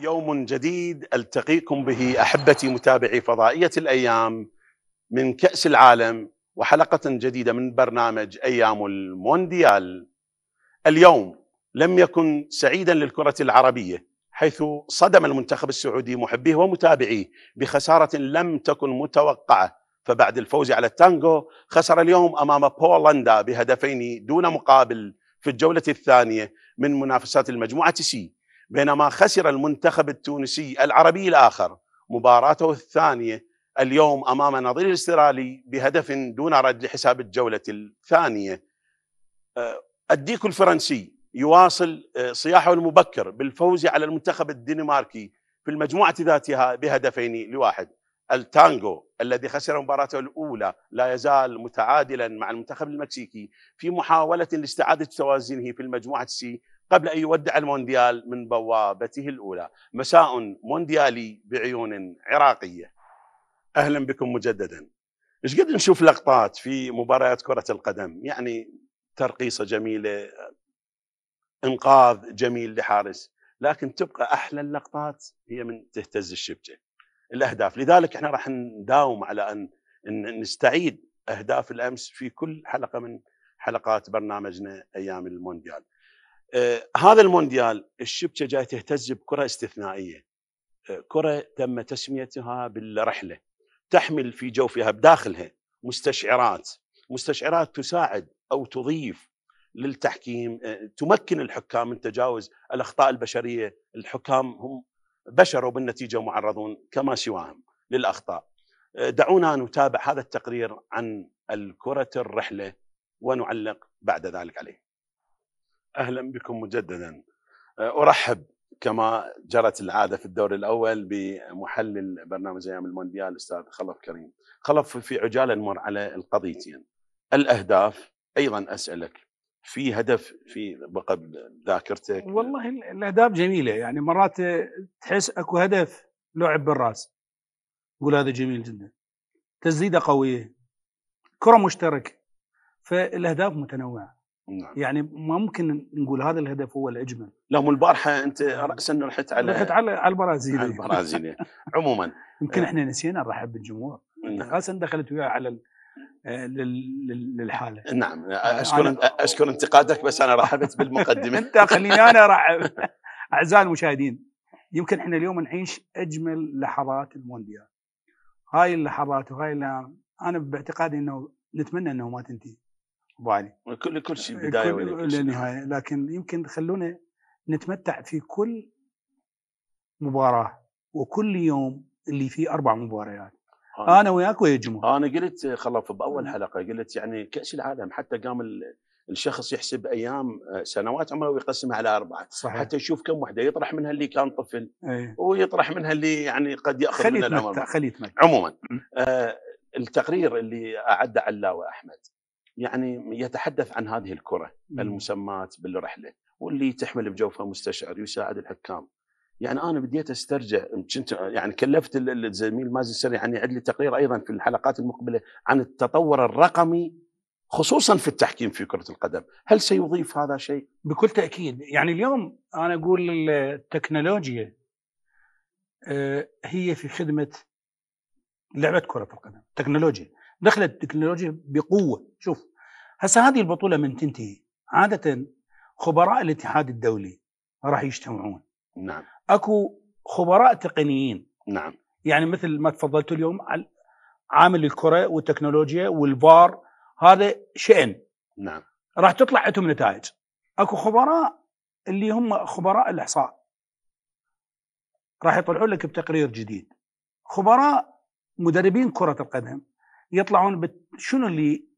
يوم جديد التقيكم به احبتي متابعي فضائيه الايام من كاس العالم وحلقه جديده من برنامج ايام المونديال. اليوم لم يكن سعيدا للكره العربيه حيث صدم المنتخب السعودي محبيه ومتابعيه بخساره لم تكن متوقعه فبعد الفوز على التانجو خسر اليوم امام بولندا بهدفين دون مقابل في الجوله الثانيه من منافسات المجموعه سي بينما خسر المنتخب التونسي العربي الآخر مباراته الثانية اليوم أمام نظير الاسترالي بهدف دون رد لحساب الجولة الثانية أه، الديك الفرنسي يواصل أه، صياحه المبكر بالفوز على المنتخب الدنماركي في المجموعة ذاتها بهدفين لواحد التانجو الذي خسر مباراته الأولى لا يزال متعادلا مع المنتخب المكسيكي في محاولة لاستعادة توازنه في المجموعة السي قبل أن يودع المونديال من بوابته الأولى مساء مونديالي بعيون عراقية أهلا بكم مجددا ايش قد نشوف لقطات في مباريات كرة القدم يعني ترقيصة جميلة إنقاذ جميل لحارس لكن تبقى أحلى اللقطات هي من تهتز الشبكة الأهداف لذلك احنا راح نداوم على أن نستعيد أهداف الأمس في كل حلقة من حلقات برنامجنا أيام المونديال آه هذا المونديال الشبكه جاي تهتز بكره استثنائيه آه كره تم تسميتها بالرحله تحمل في جوفها بداخلها مستشعرات مستشعرات تساعد او تضيف للتحكيم آه تمكن الحكام من تجاوز الاخطاء البشريه الحكام هم بشر وبالنتيجه معرضون كما سواهم للاخطاء آه، دعونا نتابع هذا التقرير عن الكره الرحله ونعلق بعد ذلك عليه اهلا بكم مجددا آه، ارحب كما جرت العاده في الدور الاول بمحلل برنامج ايام المونديال الاستاذ خلف كريم. خلف في عجاله نمر على القضيتين الاهداف ايضا اسالك في هدف في بقى ذاكرتك والله الاهداف جميله يعني مرات تحس اكو هدف لعب بالراس تقول هذا جميل جدا تسديده قويه كره مشتركه فالاهداف متنوعه نعم. يعني ما ممكن نقول هذا الهدف هو الاجمل لهم البارحه انت آه. راسا رحت على رحت على البرازيل على البرازيليه عموما يمكن آه. احنا نسينا نرحب بالجمهور نعم. دخلت وياه على آه، للحاله نعم اشكر اشكر انتقادك بس انا رحبت بالمقدمه انت خليني انا ارحب اعزائي المشاهدين يمكن احنا اليوم نعيش اجمل لحظات المونديال هاي اللحظات وهاي اللحظات انا باعتقادي انه نتمنى انه ما تنتهي ابو علي آه، كل كل شيء بدايه للنهايه لكن يمكن خلونا نتمتع في كل مباراه وكل يوم اللي فيه اربع مباريات أنا, انا وياك ويا الجمهور انا قلت خلاص باول حلقه قلت يعني كاس العالم حتى قام الشخص يحسب ايام آه، سنوات عمره ويقسمها على اربعه صحيح. حتى يشوف كم وحده يطرح منها اللي كان طفل أيه. ويطرح منها اللي يعني قد ياخذ من العمر خليت عموما آه التقرير اللي اعده علاوه احمد يعني يتحدث عن هذه الكره المسمات بالرحله واللي تحمل بجوفها مستشعر يساعد الحكام يعني انا بديت استرجع كنت يعني كلفت الزميل مازن السري يعني يعد لي تقرير ايضا في الحلقات المقبله عن التطور الرقمي خصوصا في التحكيم في كره القدم، هل سيضيف هذا شيء؟ بكل تاكيد، يعني اليوم انا اقول التكنولوجيا آه، هي في خدمه لعبه كره القدم، تكنولوجيا دخلت التكنولوجيا بقوه شوف هسه هذه البطوله من تنتهي عاده خبراء الاتحاد الدولي راح يجتمعون نعم اكو خبراء تقنيين نعم يعني مثل ما تفضلتوا اليوم عامل الكره والتكنولوجيا والفار هذا شان نعم راح تطلع عندهم نتائج اكو خبراء اللي هم خبراء الاحصاء راح يطلعوا لك بتقرير جديد خبراء مدربين كره القدم يطلعون بت... شنو اللي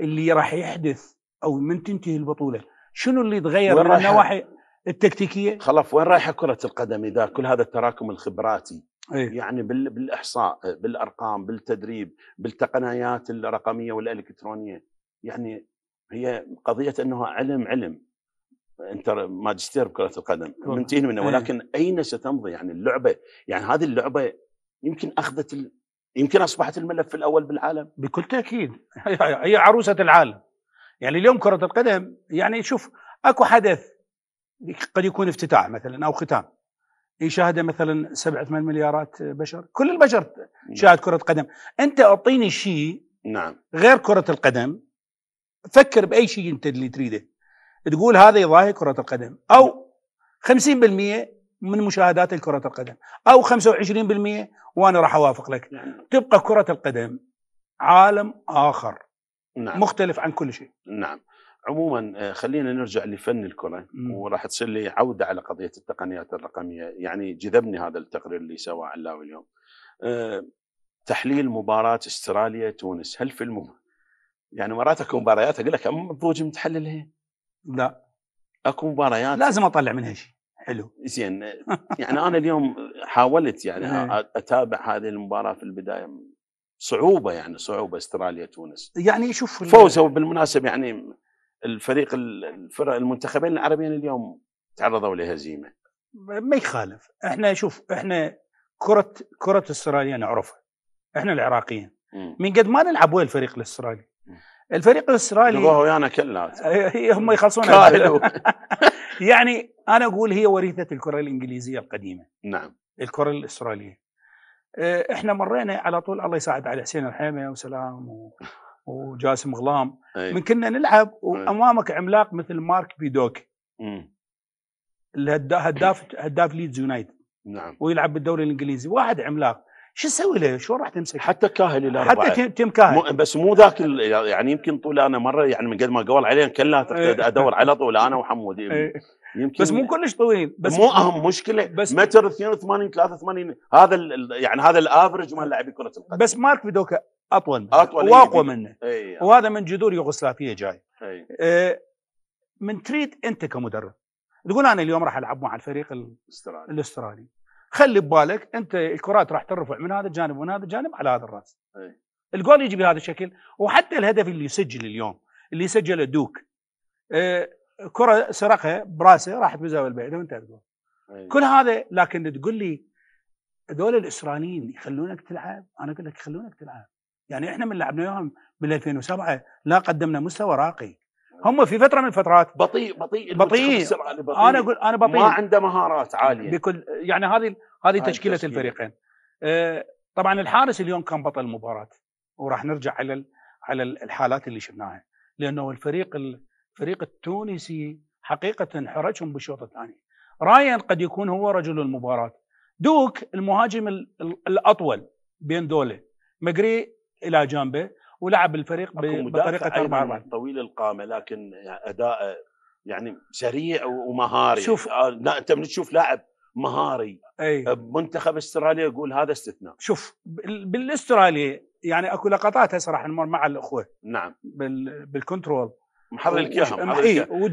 اللي راح يحدث او من تنتهي البطوله شنو اللي تغير من النواحي التكتيكيه خلف وين رايحه كره القدم اذا كل هذا التراكم الخبراتي أيه؟ يعني بال... بالاحصاء بالارقام بالتدريب بالتقنيات الرقميه والالكترونيه يعني هي قضيه انها علم علم انت ماجستير بكره القدم منتهي منه إيه. ولكن اين ستمضي يعني اللعبه يعني هذه اللعبه يمكن اخذت يمكن اصبحت الملف الاول بالعالم بكل تاكيد هي عروسه العالم يعني اليوم كره القدم يعني شوف اكو حدث قد يكون افتتاح مثلا او ختام يشاهده مثلا 7 8 مليارات بشر كل البشر نعم. شاهد كره قدم انت اعطيني شيء نعم غير كره القدم فكر باي شيء انت اللي تريده تقول هذا يضاهي كره القدم او 50% من مشاهدات كرة القدم أو 25% وأنا راح أوافق لك نعم. تبقى كرة القدم عالم آخر نعم. مختلف عن كل شيء نعم عموما آه، خلينا نرجع لفن الكره وراح تصير لي عوده على قضيه التقنيات الرقميه يعني جذبني هذا التقرير اللي سواه علاوي اليوم أه تحليل مباراه استراليا تونس هل في الم يعني مرات اكو مباريات اقول لك منضوج متحللها لا اكو مباريات لازم اطلع منها شيء حلو زين يعني انا اليوم حاولت يعني إيه. اتابع هذه المباراه في البدايه صعوبه يعني صعوبه استراليا تونس يعني شوف فوزوا بالمناسبه يعني الفريق الفرق المنتخبين العربيين اليوم تعرضوا لهزيمه ما يخالف احنا شوف احنا كره كره استراليا نعرفها احنا العراقيين من قد ما نلعب ويا الفريق الاسترالي الفريق الاسترالي يبغوا ويانا كلنا إيه، هم يخلصون يعني انا اقول هي وريثه الكره الانجليزيه القديمه نعم الكره الاستراليه إيه، احنا مرينا على طول الله يساعد على حسين الحيمه وسلام و... وجاسم غلام أي. من كنا نلعب وامامك عملاق مثل مارك بيدوك الهداف هداف هداف ليدز يونايتد نعم ويلعب بالدوري الانجليزي واحد عملاق شو اسوي له؟ شلون راح تمسك؟ حتى كاهل الى حتى تيم, تيم كاهل بس مو ذاك يعني يمكن طول انا مره يعني من قد ما قول عليهم كلا إيه. ادور على طول انا وحمودي إيه. يمكن بس مو كلش طويل بس مو اهم مشكله بس متر 82 83 هذا يعني هذا الافرج مال لاعبي كره القدم بس مارك فيدوكا اطول اطول إيه، واقوى منه أيه. يعني. وهذا من جذور يوغوسلافيه جاي أيه. من تريد انت كمدرب تقول انا اليوم راح العب مع الفريق الاسترالي الاسترالي خلي ببالك انت الكرات راح ترفع من هذا الجانب ومن هذا الجانب على هذا الراس أي. الجول يجي بهذا الشكل وحتى الهدف اللي يسجل اليوم اللي سجله دوك آه، كره سرقها براسه راحت بزاويه البعيده وانتهى الجول كل هذا لكن تقول لي هذول الاسرائيليين يخلونك تلعب انا اقول لك يخلونك تلعب يعني احنا من لعبنا وياهم بال 2007 لا قدمنا مستوى راقي هم في فتره من الفترات بطيء بطيء بطيء انا اقول انا بطيء ما عنده مهارات عاليه بكل يعني هذه هذه تشكيله تشكيل. الفريقين آه، طبعا الحارس اليوم كان بطل المباراه وراح نرجع على على الحالات اللي شفناها لانه الفريق الفريق التونسي حقيقه حرجهم بالشوط الثاني رايان قد يكون هو رجل المباراه دوك المهاجم الاطول بين دوله مجري الى جانبه ولعب الفريق بطريقه 4 4 طويل القامه لكن اداء يعني سريع ومهاري شوف آه، انت من تشوف لاعب مهاري أي. منتخب استراليا يقول هذا استثناء شوف بالاسترالي يعني اكو لقطات هسه راح نمر مع الاخوه نعم بال... بالكنترول محرك لك اياهم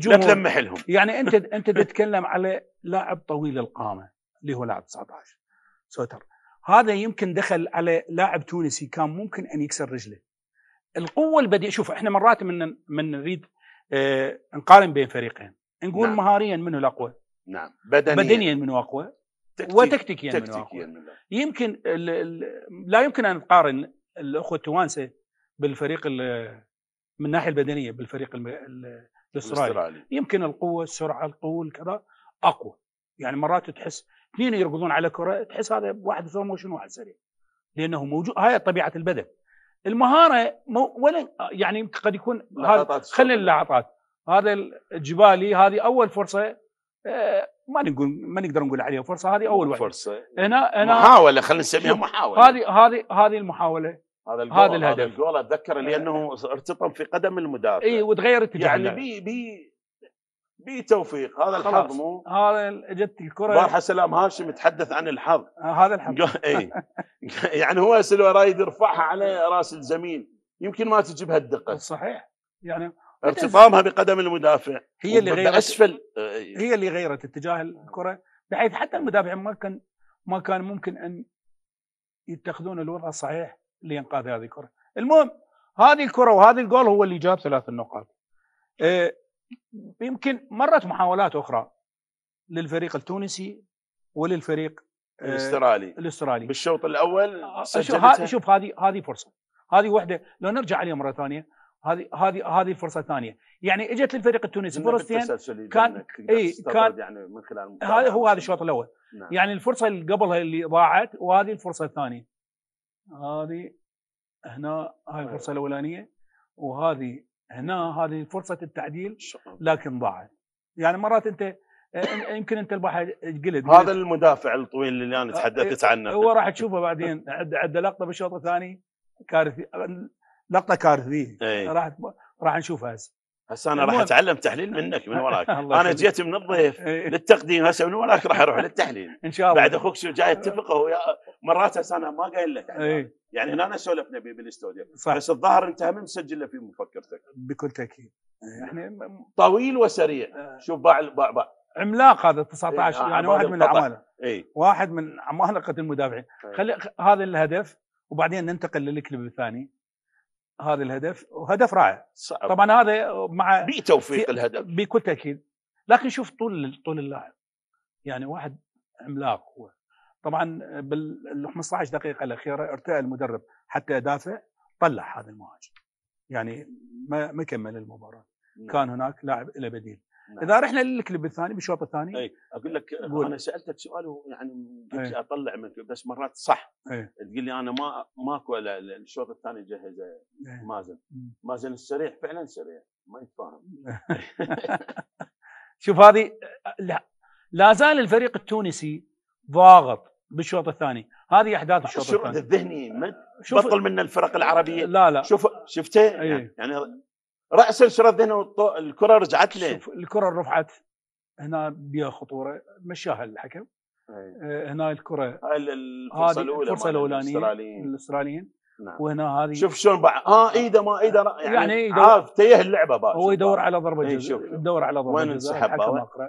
لا تلمح لهم يعني انت انت تتكلم على لاعب طويل القامه اللي هو لاعب 19 سوتر هذا يمكن دخل على لاعب تونسي كان ممكن ان يكسر رجله القوه البديهيه شوف احنا مرات من من نريد اه نقارن بين فريقين نقول نعم. مهاريا منه الاقوى نعم بدنيا بدنيا منه اقوى تكتيك وتكتيكيا تكتيكيا منه اقوى منه. يمكن الـ الـ لا يمكن ان نقارن الاخوه التوانسه بالفريق من الناحيه البدنيه بالفريق الاسترالي يمكن القوه السرعه الطول كذا اقوى يعني مرات تحس اثنين يركضون على كره تحس هذا واحد سلو موشن واحد سريع لانه موجود هاي طبيعه البدن المهاره مو ولا يعني قد يكون خلينا اللعطات هذا الجبالي هذه اول فرصه آه، ما نقول ما نقدر نقول عليها فرصه هذه اول وحده فرصه هنا هنا محاوله خلينا نسميها محاوله هذه هذه هذه المحاوله هذا الجول هذا الهدف هذا الجول اتذكر لانه آه. ارتطم في قدم المدافع اي وتغير اتجاهه يعني بي بي بتوفيق هذا الحظ مو هذا جت الكره بارحه سلام هاشم يتحدث عن الحظ آه، هذا الحظ اي يعني هو سلوى رايد يرفعها على راس الزميل يمكن ما تجيب هالدقه صحيح يعني ارتطامها بقدم المدافع هي اللي غيرت اسفل هي اللي غيرت اتجاه الكره بحيث حتى المدافع ما كان ما كان ممكن ان يتخذون الوضع الصحيح لانقاذ هذه الكره المهم هذه الكره وهذا الجول هو اللي جاب ثلاث النقاط إيه، يمكن مرت محاولات اخرى للفريق التونسي وللفريق آه، الاسترالي الاسترالي بالشوط الاول آه، آه، شوف هذه هذه فرصه هذه وحده لو نرجع عليها مره ثانيه هذه هذه هذه الفرصه الثانيه يعني اجت للفريق التونسي فرصتين كان اي كان يعني من خلال هذا هو هذا الشوط الاول نعم. يعني الفرصه اللي قبلها اللي ضاعت وهذه الفرصه الثانيه هذه هنا هاي طيب. الفرصه الاولانيه وهذه هنا هذه فرصه التعديل لكن ضاعت يعني مرات انت يمكن انت البحر قلد هذا المدافع الطويل اللي انا تحدثت آه، إيه، عنه هو راح تشوفه بعدين عنده لقطه بالشوط الثاني كارثي لقطه كارثيه إيه. راح راح نشوفها هسه هسه انا راح اتعلم تحليل منك من وراك انا جيت من الضيف إيه. للتقديم هسه من وراك راح اروح للتحليل ان شاء الله بعد اخوك شو جاي اتفقوا مرات انا ما قايل لك أي. يعني هنا سولفنا بالاستوديو صح بس الظاهر انت هم مسجل في مفكرتك بكل تاكيد إيه. يعني طويل وسريع آه. شوف باع باع باع عملاق هذا 19 إيه آه، يعني واحد من العمالقه إيه؟ واحد من عمالقه المدافعين إيه؟ خلي هذا الهدف وبعدين ننتقل للكلب الثاني هذا الهدف وهدف رائع صعب. طبعا هذا مع بتوفيق الهدف بكل تاكيد لكن شوف طول طول اللاعب يعني واحد عملاق هو طبعا بال 15 دقيقه الاخيره ارتأى المدرب حتى دافع طلع هذا المهاجم يعني ما ما كمل المباراه نعم. كان هناك لاعب له بديل نعم. اذا رحنا للكليب الثاني بالشوط الثاني اي اقول لك انا سالتك سؤال يعني قلت إيه. اطلع منك بس مرات صح إيه. تقول لي انا ما ماكو الشوط الثاني جهزه إيه. مازن مازن السريع فعلا سريع ما يتفاهم شوف هذه لا لا زال الفريق التونسي ضاغط بالشوط الثاني هذه احداث الشوط الثاني الذهني بطل من الفرق العربيه لا لا شوف شفته أيه. يعني راس الشرط الذهني الكره رجعت له شوف الكره رفعت هنا بها خطوره مشاها الحكم إيه. أيه. هنا الكره الفرصه الاولى الفرصه الاولانيه الاستراليين نعم. وهنا هذه شوف شلون بع... ها آه، ايده ما ايده يعني, يعني يدور... عارف تيه اللعبه بقى هو إيه، يدور على ضربه جزاء يدور على ضربه جزاء وين انسحب اقرب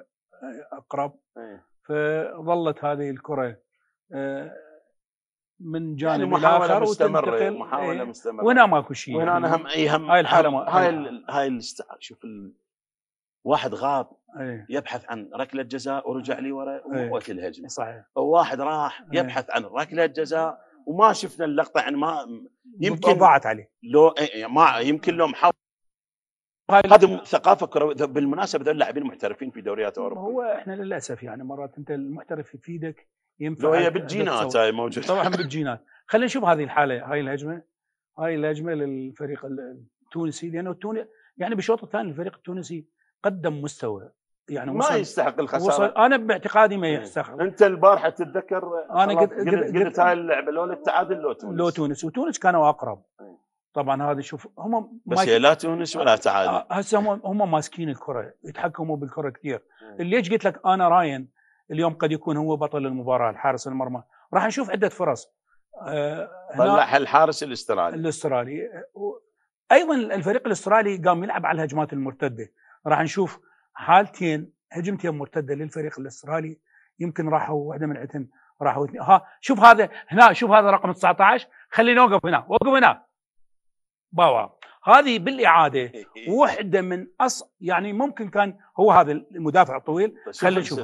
إيه، اقرب فظلت هذه الكره آه، من جانب يعني محاولة الاخر مستمرة يعني، إيه، محاوله مستمره وهنا ماكو شيء وهنا يعني. انا هم اي هم هاي الحاله هاي هاي شوف واحد غاب أيه. يبحث عن ركله جزاء ورجع لي ورا وموت أيه. الهجمه صحيح وواحد راح أيه. يبحث عن ركله جزاء وما شفنا اللقطه يعني ما يمكن ضاعت عليه لو إيه، إيه، ما يمكن لو محاولة هذا ثقافه كرويه بالمناسبه دول اللاعبين محترفين في دوريات اوروبا هو احنا للاسف يعني مرات انت المحترف يفيدك ينفع هي بالجينات هاي موجوده طبعا بالجينات خلينا نشوف هذه الحاله هاي الهجمه هاي الهجمه للفريق التونسي لانه التوني يعني بالشوط الثاني الفريق التونسي قدم مستوى يعني ما يستحق الخساره وصل انا باعتقادي ما إيه. يستحق انت البارحه تتذكر انا قلت قلت هاي اللعبه لولا التعادل لو تونس لو تونس وتونس كانوا اقرب إيه. طبعا هذا شوف هم بس هي لا تونس ولا تعادل آه، هسه هم هم ماسكين الكره يتحكموا بالكره كثير ليش قلت لك انا راين اليوم قد يكون هو بطل المباراه الحارس المرمى راح نشوف عده فرص آه طلع الحارس الاسترالي الاسترالي ايضا الفريق الاسترالي قام يلعب على الهجمات المرتده راح نشوف حالتين هجمتين مرتده للفريق الاسترالي يمكن راحوا واحده من عتم راحوا ها شوف هذا هنا شوف هذا رقم 19 خلينا نوقف هنا وقف هنا باوا هذه بالإعادة إيه، إيه. وحده من أص يعني ممكن كان هو هذا المدافع الطويل خلينا نشوف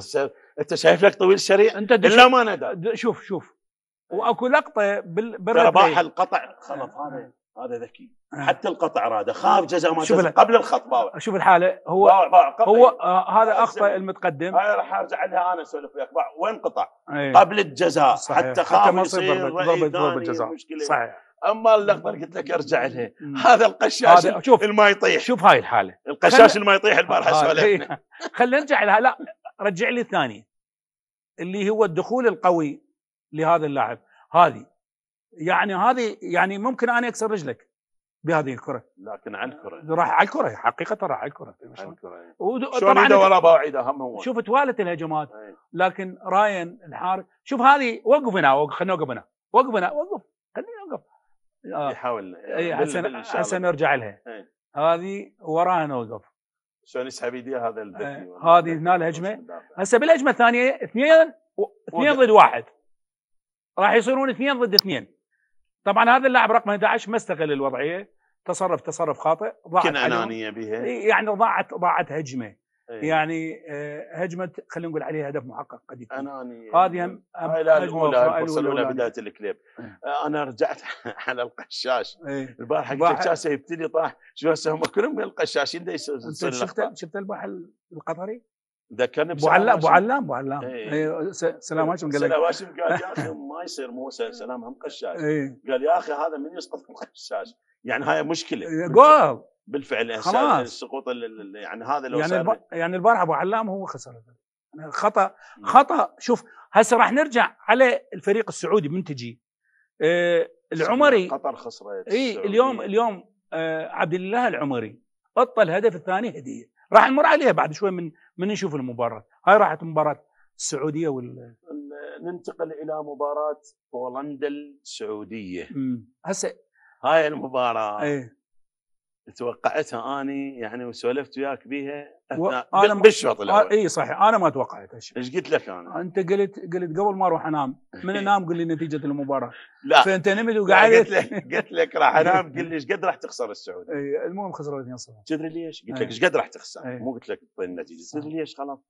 أنت شايف لك طويل سريع أنت إلا ما ندى شوف شوف إيه. واكو لقطه بال ترى القطع خلط هذا هذا ذكي حتى القطع راده خاف جزاء ما شوف قبل الخط باوع شوف الحاله هو باوع باوع هو آه هذا اخطا المتقدم هاي راح ارجع لها انا اسولف وياك وين قطع أيه. قبل الجزاء صحيح. حتى خاف حتى ما يصير ضربه ضربه جزاء صحيح اما اللقطه اللي قلت لك ارجع لها هذا القشاش هذا شوف اللي ما يطيح شوف هاي الحاله القشاش اللي ما يطيح البارحه سولفنا إيه. خلينا نرجع لها لا رجع لي الثانيه اللي هو الدخول القوي لهذا اللاعب هذه يعني هذه يعني ممكن انا اكسر رجلك بهذه الكره لكن على الكره راح على الكره حقيقه راح على الكره عن الكره شلون ولا هو شوف توالت الهجمات إيه. لكن راين الحارس شوف هذه وقف هنا خلينا نوقف هنا وقف هنا وقف خلينا نوقف آه. يحاول آه، اي عشان نرجع لها إيه. هذه وراها نوقف شلون يسحب ايديه هذا إيه، هذه هنا الهجمه هسه بالهجمه الثانيه اثنين و... اثنين ضد واحد راح يصيرون اثنين ضد اثنين طبعا هذا اللاعب رقم 11 ما استغل الوضعيه تصرف تصرف خاطئ ضاعت انانيه بها إيه، يعني ضاعت ضاعت هجمه إيه. يعني آه، هجمه خلينا نقول عليها هدف محقق قد يكون اناني هذه الاولى الفرصه الاولى بدايه الكليب أيه. آه، انا رجعت على القشاش أيه. البارحه قلت القشاش يبتدي طاح شو هسه هم كلهم من القشاشين شفت شفت البارحه القطري ذكرني ابو علام ابو علام ابو علام إيه. إيه، سلام هاشم قال سلام هاشم قال يا اخي ما يصير مو سلام هم قشاش قال يا اخي هذا من يسقط القشاش يعني هاي مشكله جول بالفعل يعني يعني خلاص السقوط يعني هذا لو يعني الب... يعني البارحه ابو علام هو خسر يعني خطا إمم. خطا شوف هسه راح نرجع على الفريق السعودي منتجي آه العمري قطر خسرت اي اليوم اليوم آه عبد الله العمري غطى الهدف الثاني هديه راح نمر عليها بعد شوي من من نشوف المباراه هاي راحت مباراه السعوديه وال ننتقل الى مباراه بولندا السعوديه إمم. هسه هاي المباراه ايه توقعتها اني يعني وسولفت وياك بيها اثناء و... بالشوط آه، الاول اي صحيح انا ما توقعت هالشيء ايش قلت لك انا؟ انت قلت قلت قبل ما اروح انام من انام قل لي نتيجه المباراه لا فانت نمت وقعدت قلت لك قلت لك راح انام قل لي ايش قد راح تخسر السعوديه اي المهم خسروا 2-0 تدري ليش؟ قلت لك ايش قد راح تخسر أي. مو قلت لك النتيجه تدري ليش غلط؟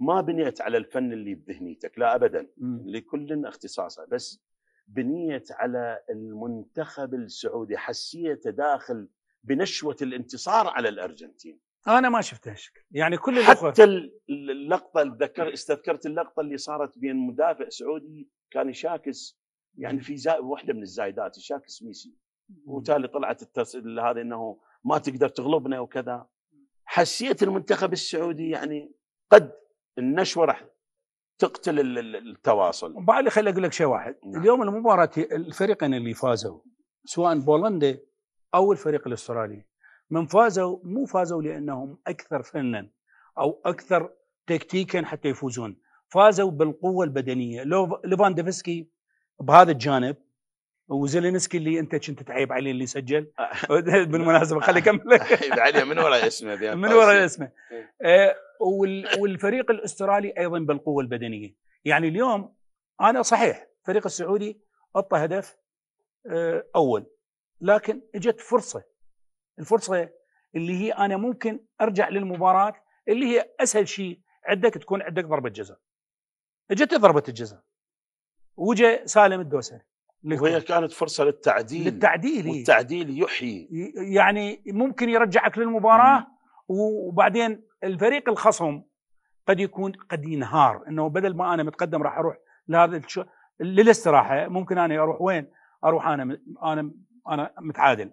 ما بنيت على الفن اللي بذهنيتك لا ابدا لكل اختصاصه بس بنيت على المنتخب السعودي حسيته داخل بنشوه الانتصار على الارجنتين انا ما شفتها شكل يعني كل الأخوة حتى اللقطه ذكر استذكرت اللقطه اللي صارت بين مدافع سعودي كان يشاكس يعني في زا... واحده من الزايدات يشاكس ميسي وتالي طلعت التسجيل هذا انه ما تقدر تغلبنا وكذا حسيت المنتخب السعودي يعني قد النشوه راح تقتل التواصل بعد خليني اقول لك شيء واحد نعم. اليوم المباراه الفريقين اللي فازوا سواء بولندا أو الفريق الأسترالي من فازوا مو فازوا لأنهم أكثر فنا أو أكثر تكتيكا حتى يفوزون فازوا بالقوة البدنية ليفاندوفسكي بهذا الجانب وزيلينسكي اللي انت كنت تعيب عليه اللي سجل بالمناسبه خلي اكمل عليه من وراء اسمه من وراء اسمه إيه. آه، والفريق الاسترالي ايضا بالقوه البدنيه يعني اليوم انا صحيح الفريق السعودي اعطى هدف آه، اول لكن اجت فرصه الفرصه اللي هي انا ممكن ارجع للمباراه اللي هي اسهل شيء عندك تكون عندك ضربه جزاء اجت ضربه الجزاء وجا سالم الدوسري وهي كانت فرصه للتعديل للتعديل إيه. والتعديل يحيي يعني ممكن يرجعك للمباراه وبعدين الفريق الخصم قد يكون قد ينهار انه بدل ما انا متقدم راح اروح لهذا للاستراحه ممكن انا اروح وين؟ اروح انا انا انا متعادل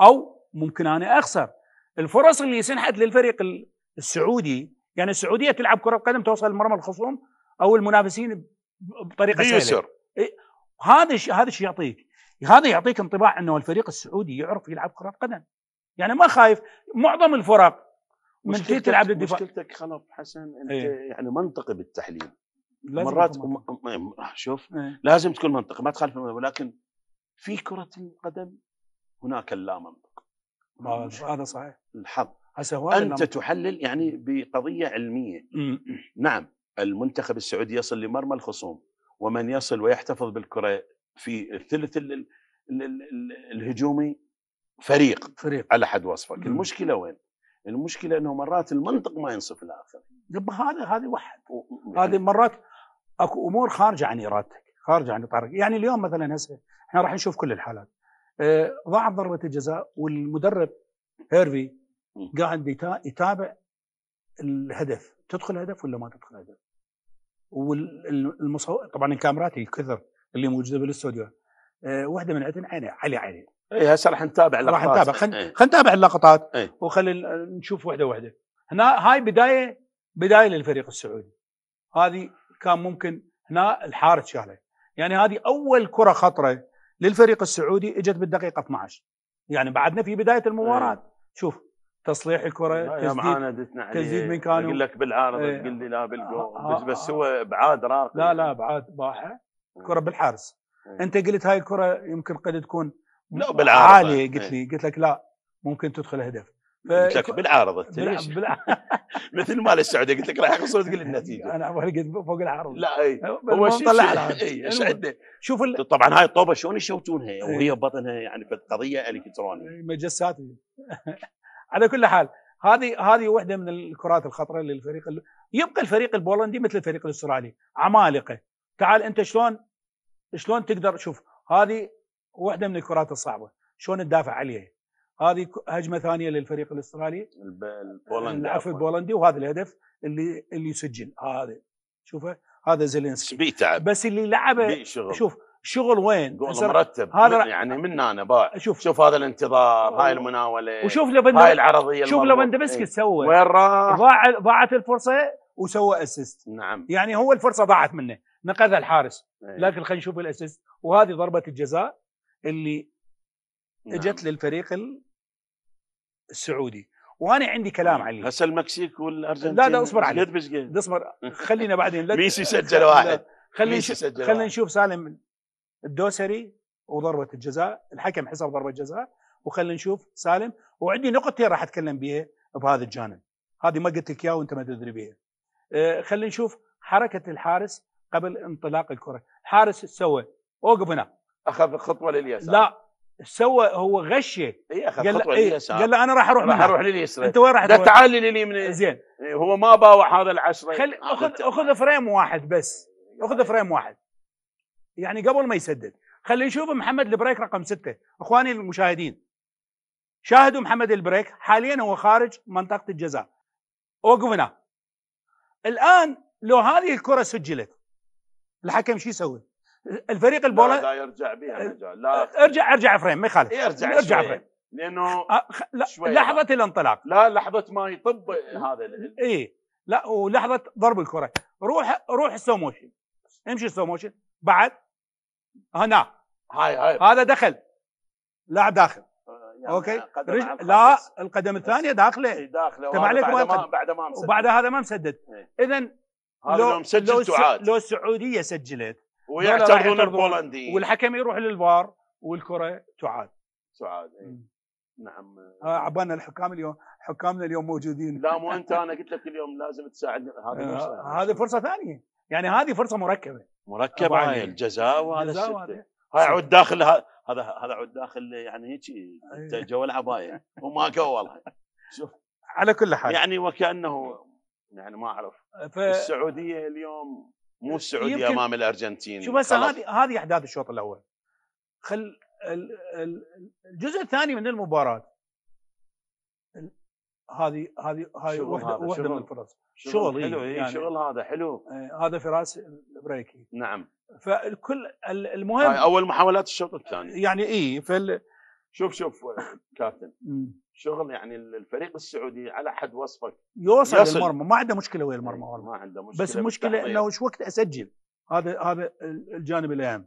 او ممكن انا اخسر الفرص اللي سنحت للفريق السعودي يعني السعوديه تلعب كره قدم توصل مرمى الخصوم او المنافسين بطريقه سهله إيه، هذا الشيء هذا الشيء يعطيك هذا يعطيك انطباع انه الفريق السعودي يعرف يلعب كره قدم يعني ما خايف معظم الفرق من تي تلعب للدفاع مشكلتك خلط حسن انت ايه؟ يعني منطقي بالتحليل مرات م... شوف ايه؟ لازم تكون منطقي ما تخالف ولكن في كرة القدم هناك اللا منطق آه، هذا صحيح الحظ أنت تحلل يعني بقضية علمية نعم المنتخب السعودي يصل لمرمى الخصوم ومن يصل ويحتفظ بالكرة في الثلث الهجومي فريق, فريق على حد وصفك المشكلة وين؟ المشكله انه مرات المنطق ما ينصف الاخر هذا هذه واحد هذه يعني مرات اكو امور خارجه عن ارادتك خارجه عن اطارك يعني اليوم مثلا هسه احنا راح نشوف كل الحالات آه، ضاعت ضربه الجزاء والمدرب هيرفي قاعد يتابع الهدف تدخل هدف ولا ما تدخل هدف والمصور طبعا الكاميرات كثر اللي موجوده بالاستوديو آه، واحده من عندنا عيني علي علي اي هسه راح نتابع اللقطات راح نتابع خلينا ايه. نتابع اللقطات ايه. وخلينا نشوف واحده واحده هنا هاي بدايه بدايه للفريق السعودي هذه كان ممكن هنا الحارس شاله يعني هذه اول كره خطره للفريق السعودي اجت بالدقيقه 12 يعني بعدنا في بدايه إيه. المباراه ايه. شوف تصليح الكره تزيد, تزيد من كانوا يقول لك بالعارض ايه. تقول لي لا بالجول آه، بس آه، بس آه. هو ابعاد راقي لا لا ابعاد باحه الكره إيه. بالحارس ايه. انت قلت هاي الكره يمكن قد تكون لا بالعارض عاليه قلت إيه. لي قلت لك لا ممكن تدخل هدف ف... لك بالعارضه بلع... بلع... مثل مال السعوديه قلت لك راح يخسر تقول النتيجه انا قلت فوق العارضه لا اي هو طلع ايش يعني شوف ال... طبعا هاي الطوبه شلون يشوتونها وهي ببطنها يعني قضيه الكترونيه مجسات على كل حال هذه هذه واحده من الكرات الخطره للفريق ال... يبقى الفريق البولندي مثل الفريق الاسترالي عمالقه تعال انت شلون شلون تقدر شوف هذه واحده من الكرات الصعبه شلون تدافع عليها هذه هجمه ثانيه للفريق الاسترالي البولندي العفو البولندي وهذا الهدف اللي اللي يسجل هذا شوفه هذا زيلينسكي بس اللي لعبه شغل. شوف شغل وين؟ جول مرتب هذا يعني من هنا باع شوف شوف هذا الانتظار هاي المناوله وشوف لبندب هاي العرضيه شوف لبندبسكي ايه. سوى وين راح؟ ضاع ضاعت الفرصه وسوى اسيست نعم يعني هو الفرصه ضاعت منه نقذها الحارس ايه. لكن خلينا نشوف الاسيست وهذه ضربه الجزاء اللي نعم. اجت للفريق السعودي وانا عندي كلام طيب، عليه هسه المكسيك والارجنتين لا لا اصبر علي اصبر خلينا بعدين ميسي سجل واحد خلينا خلينا نشوف سالم الدوسري وضربه الجزاء الحكم حسب ضربه جزاء وخلينا نشوف سالم وعندي نقطتين راح اتكلم بها بهذا الجانب هذه ما قلت لك اياها وانت ما تدري بها آه، خلينا نشوف حركه الحارس قبل انطلاق الكره الحارس سوى اوقف هنا اخذ خطوه لليسار لا سوى هو غشه اي قال خطوه إيه، قال له انا راح اروح راح اروح لليسرى انت وين راح تروح؟ تعال لليمين زين هو ما باوع هذا العشره خل آه، اخذ اخذ فريم واحد بس اخذ فريم واحد يعني قبل ما يسدد خلي نشوف محمد البريك رقم ستة اخواني المشاهدين شاهدوا محمد البريك حاليا هو خارج منطقه الجزاء اوقف هنا الان لو هذه الكره سجلت الحكم شو يسوي؟ الفريق البولندي لا, لا يرجع بها مجال لا أه، ارجع ارجع فريم ما يخالف ارجع ارجع فريم لانه أه، لحظه الانطلاق لا لحظه ما يطب هذا اي لا ولحظه ضرب الكره روح روح السو موشن امشي السو موشن بعد هنا هاي هاي هذا دخل لاعب داخل آه، يعني اوكي رج... لا القدم الثانيه داخله داخله تبع عليك بعد ما بعد ما مسدد وبعد هذا ما مسدد اذا لو لو, لو السعوديه سجلت ويعترضون البولنديين والحكم يروح للفار والكره تعاد تعاد نعم عبانا الحكام اليوم حكامنا اليوم موجودين لا مو انت انا قلت لك اليوم لازم تساعدنا هذه آه هذه فرصه ثانيه يعني هذه فرصه مركبه مركبه هاي الجزاء وهذا هاي عود داخل هذا هذا عود داخل يعني هيك أيوة. جو العبايه وما قولها شوف على كل حال يعني وكانه يعني ما اعرف ف... السعوديه اليوم مو السعوديه امام الارجنتين شوف هسه هذه هذه احداث الشوط الاول خل الجزء الثاني من المباراه هذه هذه هاي وحده وحده من الفرص شغل, شغل حلو إيه, إيه، يعني شغل هذا حلو إيه، هذا فراس بريكي نعم فالكل المهم هاي اول محاولات الشوط الثاني يعني اي فال شوف شوف كابتن شغل يعني الفريق السعودي على حد وصفك يوصل, يصل. المرمى ما عنده مشكله ويا المرمى إيه، والله ما عنده مشكله بس المشكله انه ايش وقت اسجل هذا هذا الجانب الاهم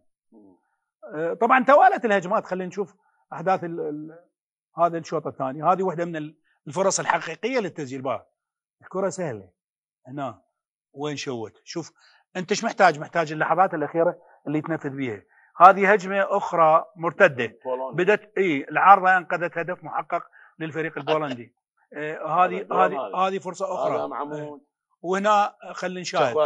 آه، طبعا توالت الهجمات خلينا نشوف احداث الـ الـ هذا الشوط الثاني هذه واحده من الفرص الحقيقيه للتسجيل بقى الكره سهله هنا وين شوت شوف انت ايش محتاج محتاج اللحظات الاخيره اللي تنفذ بيها هذه هجمه اخرى مرتده بدت اي العارضه انقذت هدف محقق للفريق البولندي هذه هذه هذه فرصه اخرى وهنا خلينا نشاهد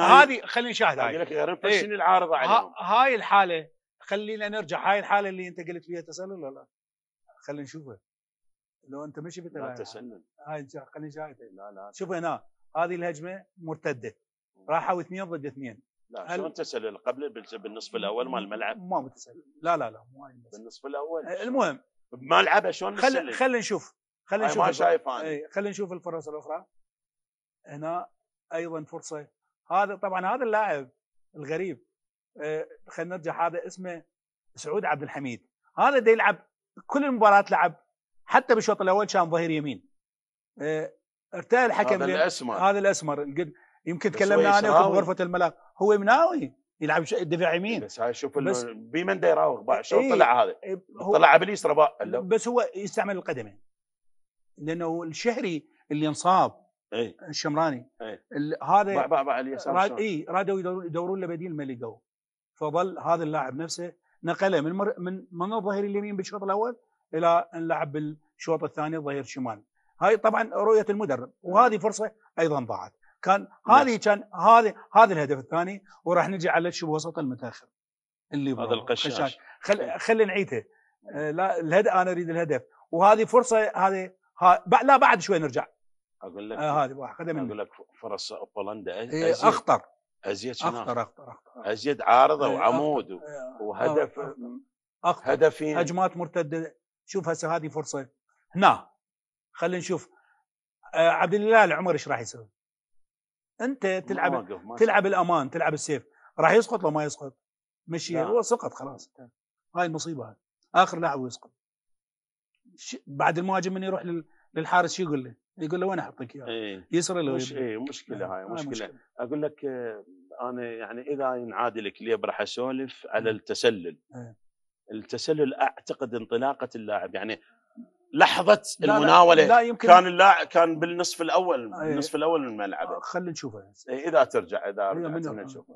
هذه خلينا نشاهد هاي شنو العارضه عليهم هاي الحاله خلينا نرجع هاي الحاله اللي انت قلت فيها تسلل ولا لا؟ خلينا نشوفها لو انت ما شفتها لا تسلل هاي خلينا نشاهد لا لا شوف هنا هذه الهجمه مرتده راحوا اثنين ضد اثنين لا هل... شلون تسال قبل بالنصف الاول مال الملعب ما متسلل لا لا لا مو بالنصف الاول أه، المهم بملعبه شلون خل خلينا نشوف خلينا نشوف ما شايف انا اي خلينا نشوف الفرص الاخرى هنا ايضا فرصه هذا طبعا هذا اللاعب الغريب أه، خلينا نرجع هذا اسمه سعود عبد الحميد هذا دا يلعب كل المباريات لعب حتى بالشوط الاول كان ظهير يمين أه، ارتاح الحكم هذا الاسمر هذا الاسمر يمكن تكلمنا انا في غرفه الملعب هو مناوي يلعب دفاع يمين بس هاي شوف بس بيمن يراوغ شلون إيه طلع هذا؟ إيه طلع باليسرى باع بس هو يستعمل القدمين لانه الشهري اللي انصاب ايه الشمراني ايه هذا باع باع اليسار راد اي رادوا يدورون له بديل ما لقوه فظل هذا اللاعب نفسه نقله من مر من من الظهير اليمين بالشوط الاول الى ان لعب بالشوط الثاني الظهير الشمال هاي طبعا رؤيه المدرب وهذه فرصه ايضا ضاعت كان نعم. هذه كان هذه هذا الهدف الثاني وراح نجي على شبه وسط المتاخر اللي هذا القشاش خل خلي نعيده آه لا الهدف انا اريد الهدف وهذه فرصه هذه لا بعد شوي نرجع اقول لك آه، هذه آه واحد اقول لك فرص بولندا إيه، اخطر ازيد شنو اخطر اخطر اخطر ازيد عارضه آه، وعمود أخطر آه، وهدف اخطر هدفين هجمات مرتده شوف هسه هذه فرصه هنا خلينا نشوف آه عبد الله العمر ايش راح يسوي؟ انت تلعب تلعب الامان تلعب السيف راح يسقط لو ما يسقط مشي هو سقط خلاص هاي المصيبه هاي اخر لاعب ويسقط بعد المهاجم من يروح للحارس شو يقول له؟ يقول له وين احطك اياه؟ يعني؟ إيه. يسر له مش إيه مشكله هاي مشكله, مشكلة. اقول لك آه، انا يعني اذا ينعاد الكليب راح اسولف على إيه. التسلل إيه. التسلل اعتقد انطلاقه اللاعب يعني لحظه لا المناوله لا يمكن كان اللاعب كان بالنصف الاول إيه. بالنصف الاول من الملعب آه، خلينا نشوفها إيه، اذا ترجع اذا إيه، نشوف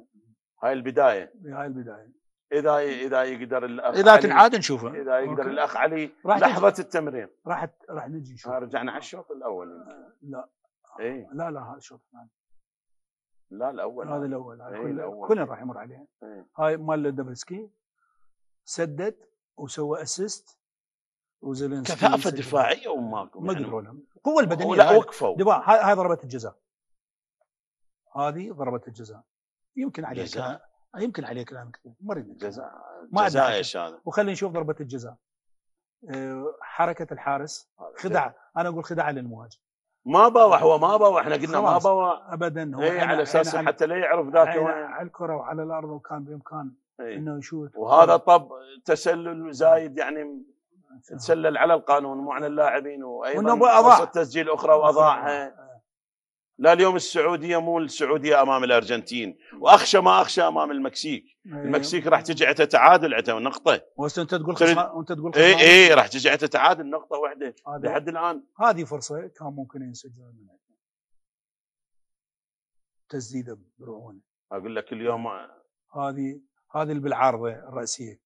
هاي البدايه هاي البدايه اذا اذا يقدر الاخ اذا تنعاد نشوفه اذا يقدر أوكي. الاخ علي لحظه نجي. التمرين راح راح نجي نشوف رجعنا على الشوط الاول آه لا اي لا لا هذا الشوط الثاني لا الاول هذا الاول هذا إيه كلنا راح يمر عليها هاي مال دبلسكي سدد وسوى اسيست كفاءة دفاعية وما ما يعني قدروا لهم القوة البدنية لا وقفوا دفاع هاي ضربة الجزاء هذه ضربة الجزاء يمكن عليه جزاء يمكن عليه كلام كثير ما اريد جزاء ما هذا وخلينا نشوف ضربة الجزاء آه، حركة الحارس خدعة أنا أقول خدعة للمهاجم ما باوع هو ما باوع احنا قلنا ما باوع ابدا هو ايه على اساس حتى لا يعرف ذاته على الكره وعلى الارض وكان بامكان ايه انه يشوت وهذا طب تسلل زايد يعني تسلل على القانون مو عن اللاعبين وايضا تسجيل اخرى واضاعها آه، آه. لا اليوم السعوديه مو السعوديه امام الارجنتين واخشى ما اخشى امام المكسيك أيوه. المكسيك راح تجي عتا تعادل عتا نقطه وانت تقول خسران وانت تقول إيه، خسران اي اي راح تجي عتا تعادل نقطه واحده لحد الان هذه فرصه كان ممكن ينسجل منها تسديده برعونه اقول لك اليوم هذه هذه اللي بالعارضه الراسيه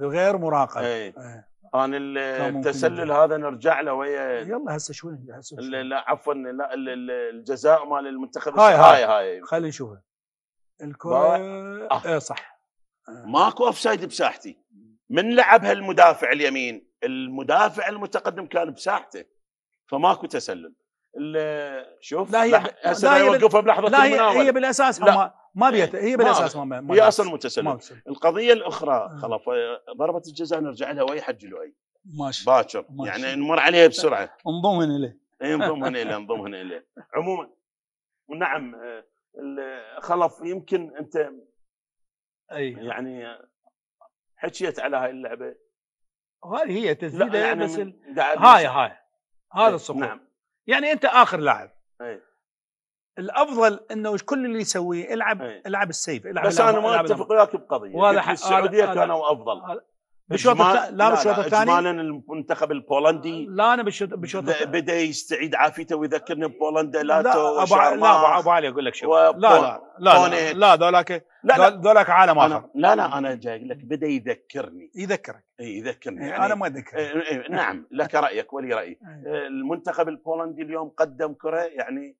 غير مراقب أيه. أيه. انا التسلل هذا نرجع له ويا يلا هسه شوي هسه شوي. لا عفوا لا الجزاء مال المنتخب هاي هاي هاي, خلينا نشوفها الكره آه. آه صح آه. ماكو اوفسايد بساحتي من لعبها المدافع اليمين المدافع المتقدم كان بساحته فماكو تسلل شوف لا هي هسه لا يوقفها بلحظه لا هي, هي بالاساس لا ما إيه، بيت هي بالاساس ما, ما هي اصلا متسلم القضيه الاخرى آه. خلاص ضربه الجزاء نرجع لها واي حد جلوي ماشي باكر يعني نمر عليها بسرعه انضم هنا له انضم هنا له انضم هنا له عموما نعم آه، خلف يمكن انت اي يعني حكيت على هاي اللعبه وهذه هي تسديده يعني بس هاي هاي هذا إيه، الصقور نعم يعني انت اخر لاعب الافضل انه كل اللي يسويه العب العب السيف العب بس انا ما اتفق وياك بقضيه السعوديه آه، كانوا آه، افضل آه، بالشوط الثاني لا بالشوط الثاني اجمالا المنتخب البولندي لا انا بالشوط بالشوط بدا يستعيد عافيته ويذكرني ببولندا لاتو لا لا لا ابو علي اقول لك شوف لا لا لا لا ذولاك ذولاك عالم اخر لا لا انا جاي اقول لك بدا يذكرني يذكرك اي يذكرني إيه، يعني انا ما اذكر إيه، إيه، نعم لك رايك ولي رايي المنتخب البولندي اليوم قدم كره يعني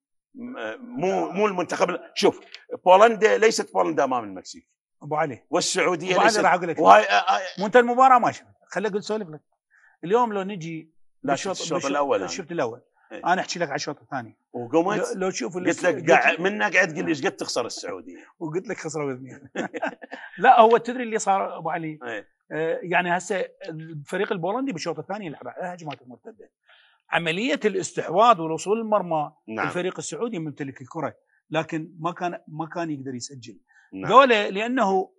مو مو المنتخب شوف بولندا ليست بولندا امام المكسيك ابو علي والسعوديه ابو علي راح اقول لك وهي... مو آه، آه، انت المباراه ما شفت خليني اقول سولف لك اليوم لو نجي لا شفت الشوط الاول الشوط الاول ايه؟ انا احكي لك على الشوط الثاني وقمت لو تشوف قلت لك قاعد قاعد تقول لي ايش قد تخسر السعوديه وقلت لك خسروا اثنين لا هو تدري اللي صار ابو علي ايه؟ آه، يعني هسه الفريق البولندي بالشوط الثاني يلعب على هجمات مرتده عمليه الاستحواذ والوصول للمرمى نعم. الفريق السعودي ممتلك الكره لكن ما كان ما كان يقدر يسجل نعم. لأنه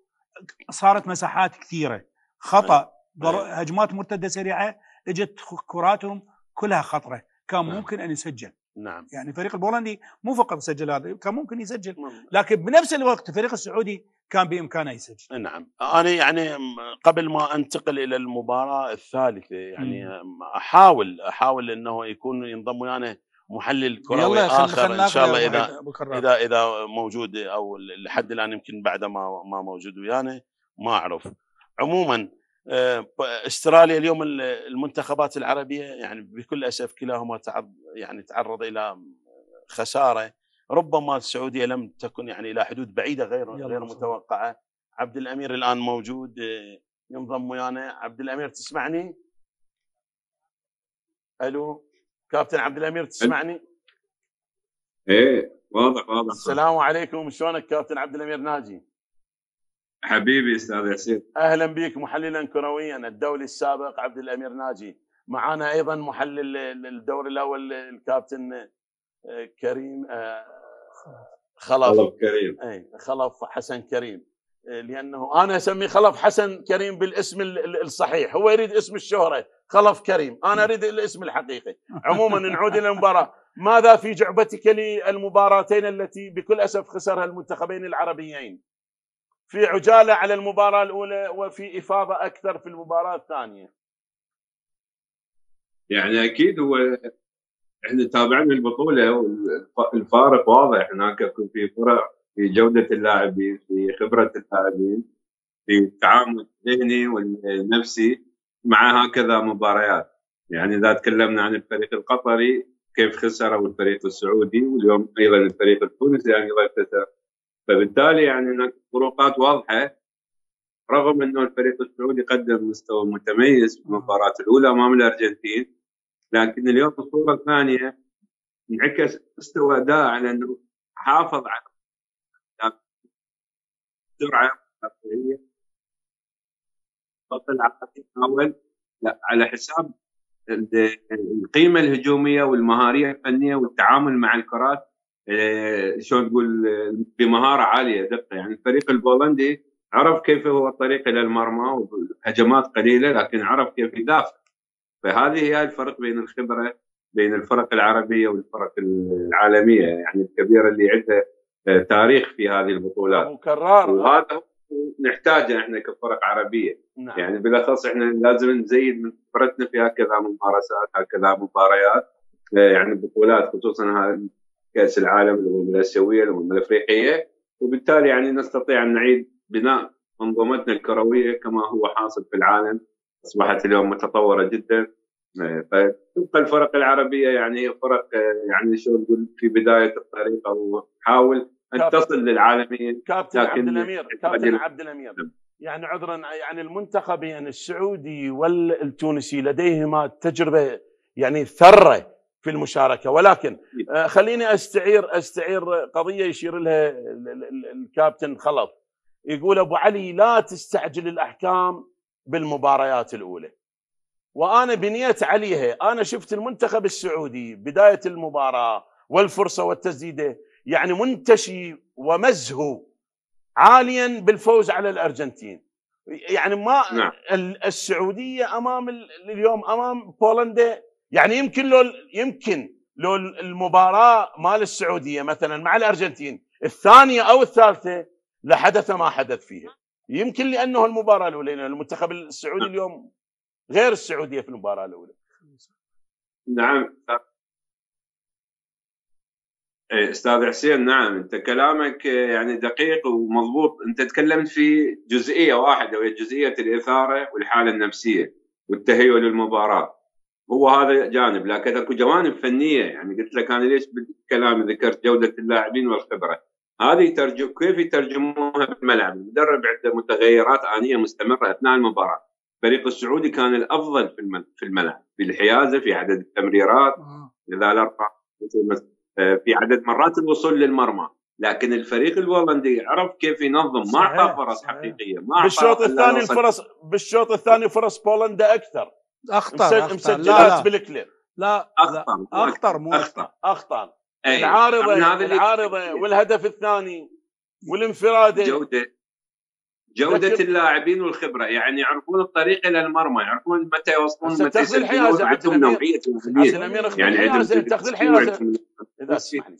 صارت مساحات كثيرة خطأ نعم. هجمات مرتدة سريعة اجت كراتهم كلها خطرة كان نعم. ممكن أن يسجل نعم يعني الفريق البولندي مو فقط سجل هذا كان ممكن يسجل لكن بنفس الوقت الفريق السعودي كان بامكانه يسجل نعم انا يعني قبل ما انتقل الى المباراه الثالثه يعني احاول احاول انه يكون ينضم ويانا يعني محلل كروي اخر ان شاء الله اذا اذا اذا موجود او لحد الان يمكن بعد ما ما موجود ويانا ما اعرف عموما آه، استراليا اليوم المنتخبات العربيه يعني بكل اسف كلاهما تعرض يعني تعرض الى خساره ربما السعوديه لم تكن يعني الى حدود بعيده غير غير متوقعه عبد الامير الان موجود آه، ينضم ويانا عبد الامير تسمعني الو كابتن عبد الامير تسمعني؟ ايه واضح واضح السلام عليكم شلونك كابتن عبد الامير ناجي؟ حبيبي استاذ ياسين اهلا بك محللا كرويا الدولي السابق عبد الامير ناجي معانا ايضا محلل الدوري الاول الكابتن آه، كريم آه، خلف كريم اي خلف حسن كريم لانه انا اسمي خلف حسن كريم بالاسم الصحيح هو يريد اسم الشهره خلف كريم انا اريد الاسم الحقيقي عموما نعود الى المباراه ماذا في جعبتك للمباراتين التي بكل اسف خسرها المنتخبين العربيين في عجاله على المباراه الاولى وفي افاضه اكثر في المباراه الثانيه يعني اكيد هو احنا تابعنا البطوله والفارق واضح هناك في فرق في جوده اللاعبين في خبره اللاعبين في التعامل الذهني والنفسي مع هكذا مباريات يعني اذا تكلمنا عن الفريق القطري كيف خسروا الفريق السعودي واليوم ايضا الفريق التونسي يعني ايضا خسر فبالتالي يعني هناك فروقات واضحه رغم انه الفريق السعودي قدم مستوى متميز في المباراه الاولى امام الارجنتين لكن اليوم الصوره الثانيه انعكس مستوى اداء على انه حافظ على بسرعة الترفيهيه بطل العقدي اول لا على حساب القيمه الهجوميه والمهاريه الفنيه والتعامل مع الكرات آه، شلون تقول بمهاره عاليه دقه يعني الفريق البولندي عرف كيف هو الطريق الى المرمى وهجمات قليله لكن عرف كيف يدافع فهذه هي الفرق بين الخبره بين الفرق العربيه والفرق العالميه يعني الكبيره اللي عندها تاريخ في هذه البطولات مكرر وهذا نحتاجه احنا كفرق عربيه نعم. يعني بالاخص احنا لازم نزيد من خبرتنا في هكذا ممارسات هكذا مباريات يعني بطولات خصوصا كاس العالم الامم الاسيويه الامم الافريقيه وبالتالي يعني نستطيع ان نعيد بناء منظومتنا الكرويه كما هو حاصل في العالم اصبحت اليوم متطوره جدا فتبقى طيب، الفرق العربيه يعني فرق يعني شو نقول في بدايه الطريق او تحاول ان تصل للعالميه كابتن عبد الامير كابتن عبد الامير نعم. يعني عذرا يعني المنتخبين السعودي والتونسي لديهما تجربه يعني ثره في المشاركه ولكن إيه. آه، خليني استعير استعير قضيه يشير لها الكابتن خلط يقول ابو علي لا تستعجل الاحكام بالمباريات الاولى وانا بنيت عليها انا شفت المنتخب السعودي بدايه المباراه والفرصه والتسديده يعني منتشي ومزهو عاليا بالفوز على الارجنتين يعني ما نعم. السعوديه امام اليوم امام بولندا يعني يمكن لو يمكن لو المباراه مال السعوديه مثلا مع الارجنتين الثانيه او الثالثه لحدث ما حدث فيها يمكن لانه المباراه الاولى المنتخب السعودي نعم. اليوم غير السعوديه في المباراه الاولى نعم إيه، استاذ حسين نعم انت كلامك إيه، يعني دقيق ومضبوط انت تكلمت في جزئيه واحده وهي جزئيه الاثاره والحاله النفسيه والتهيؤ للمباراه هو هذا جانب لكن اكو جوانب فنيه يعني قلت لك انا ليش بالكلام ذكرت جوده اللاعبين والخبره هذه ترجم كيف يترجموها في الملعب المدرب عنده متغيرات انيه مستمره اثناء المباراه الفريق السعودي كان الافضل في الملعب في الحيازه في عدد التمريرات آه. اذا الاربع آه، في عدد مرات الوصول للمرمى لكن الفريق الهولندي عرف كيف ينظم ما اعطى فرص صحيح. حقيقيه ما بالشوط الثاني الفرص بالشوط الثاني فرص بولندا اكثر اخطر, مسج... أخطر. مسجلات بالكليب لا اخطر لا. اخطر مو اخطر اخطر إيه. العارضه العارضه والهدف الثاني والانفراده جوده جوده اللاعبين والخبره يعني يعرفون الطريق الى المرمى يعرفون متى يوصلون متى يسجلون الحيازه عندهم نوعيه عبد يعني الحيازه تاخذ الحيازه اذا يعني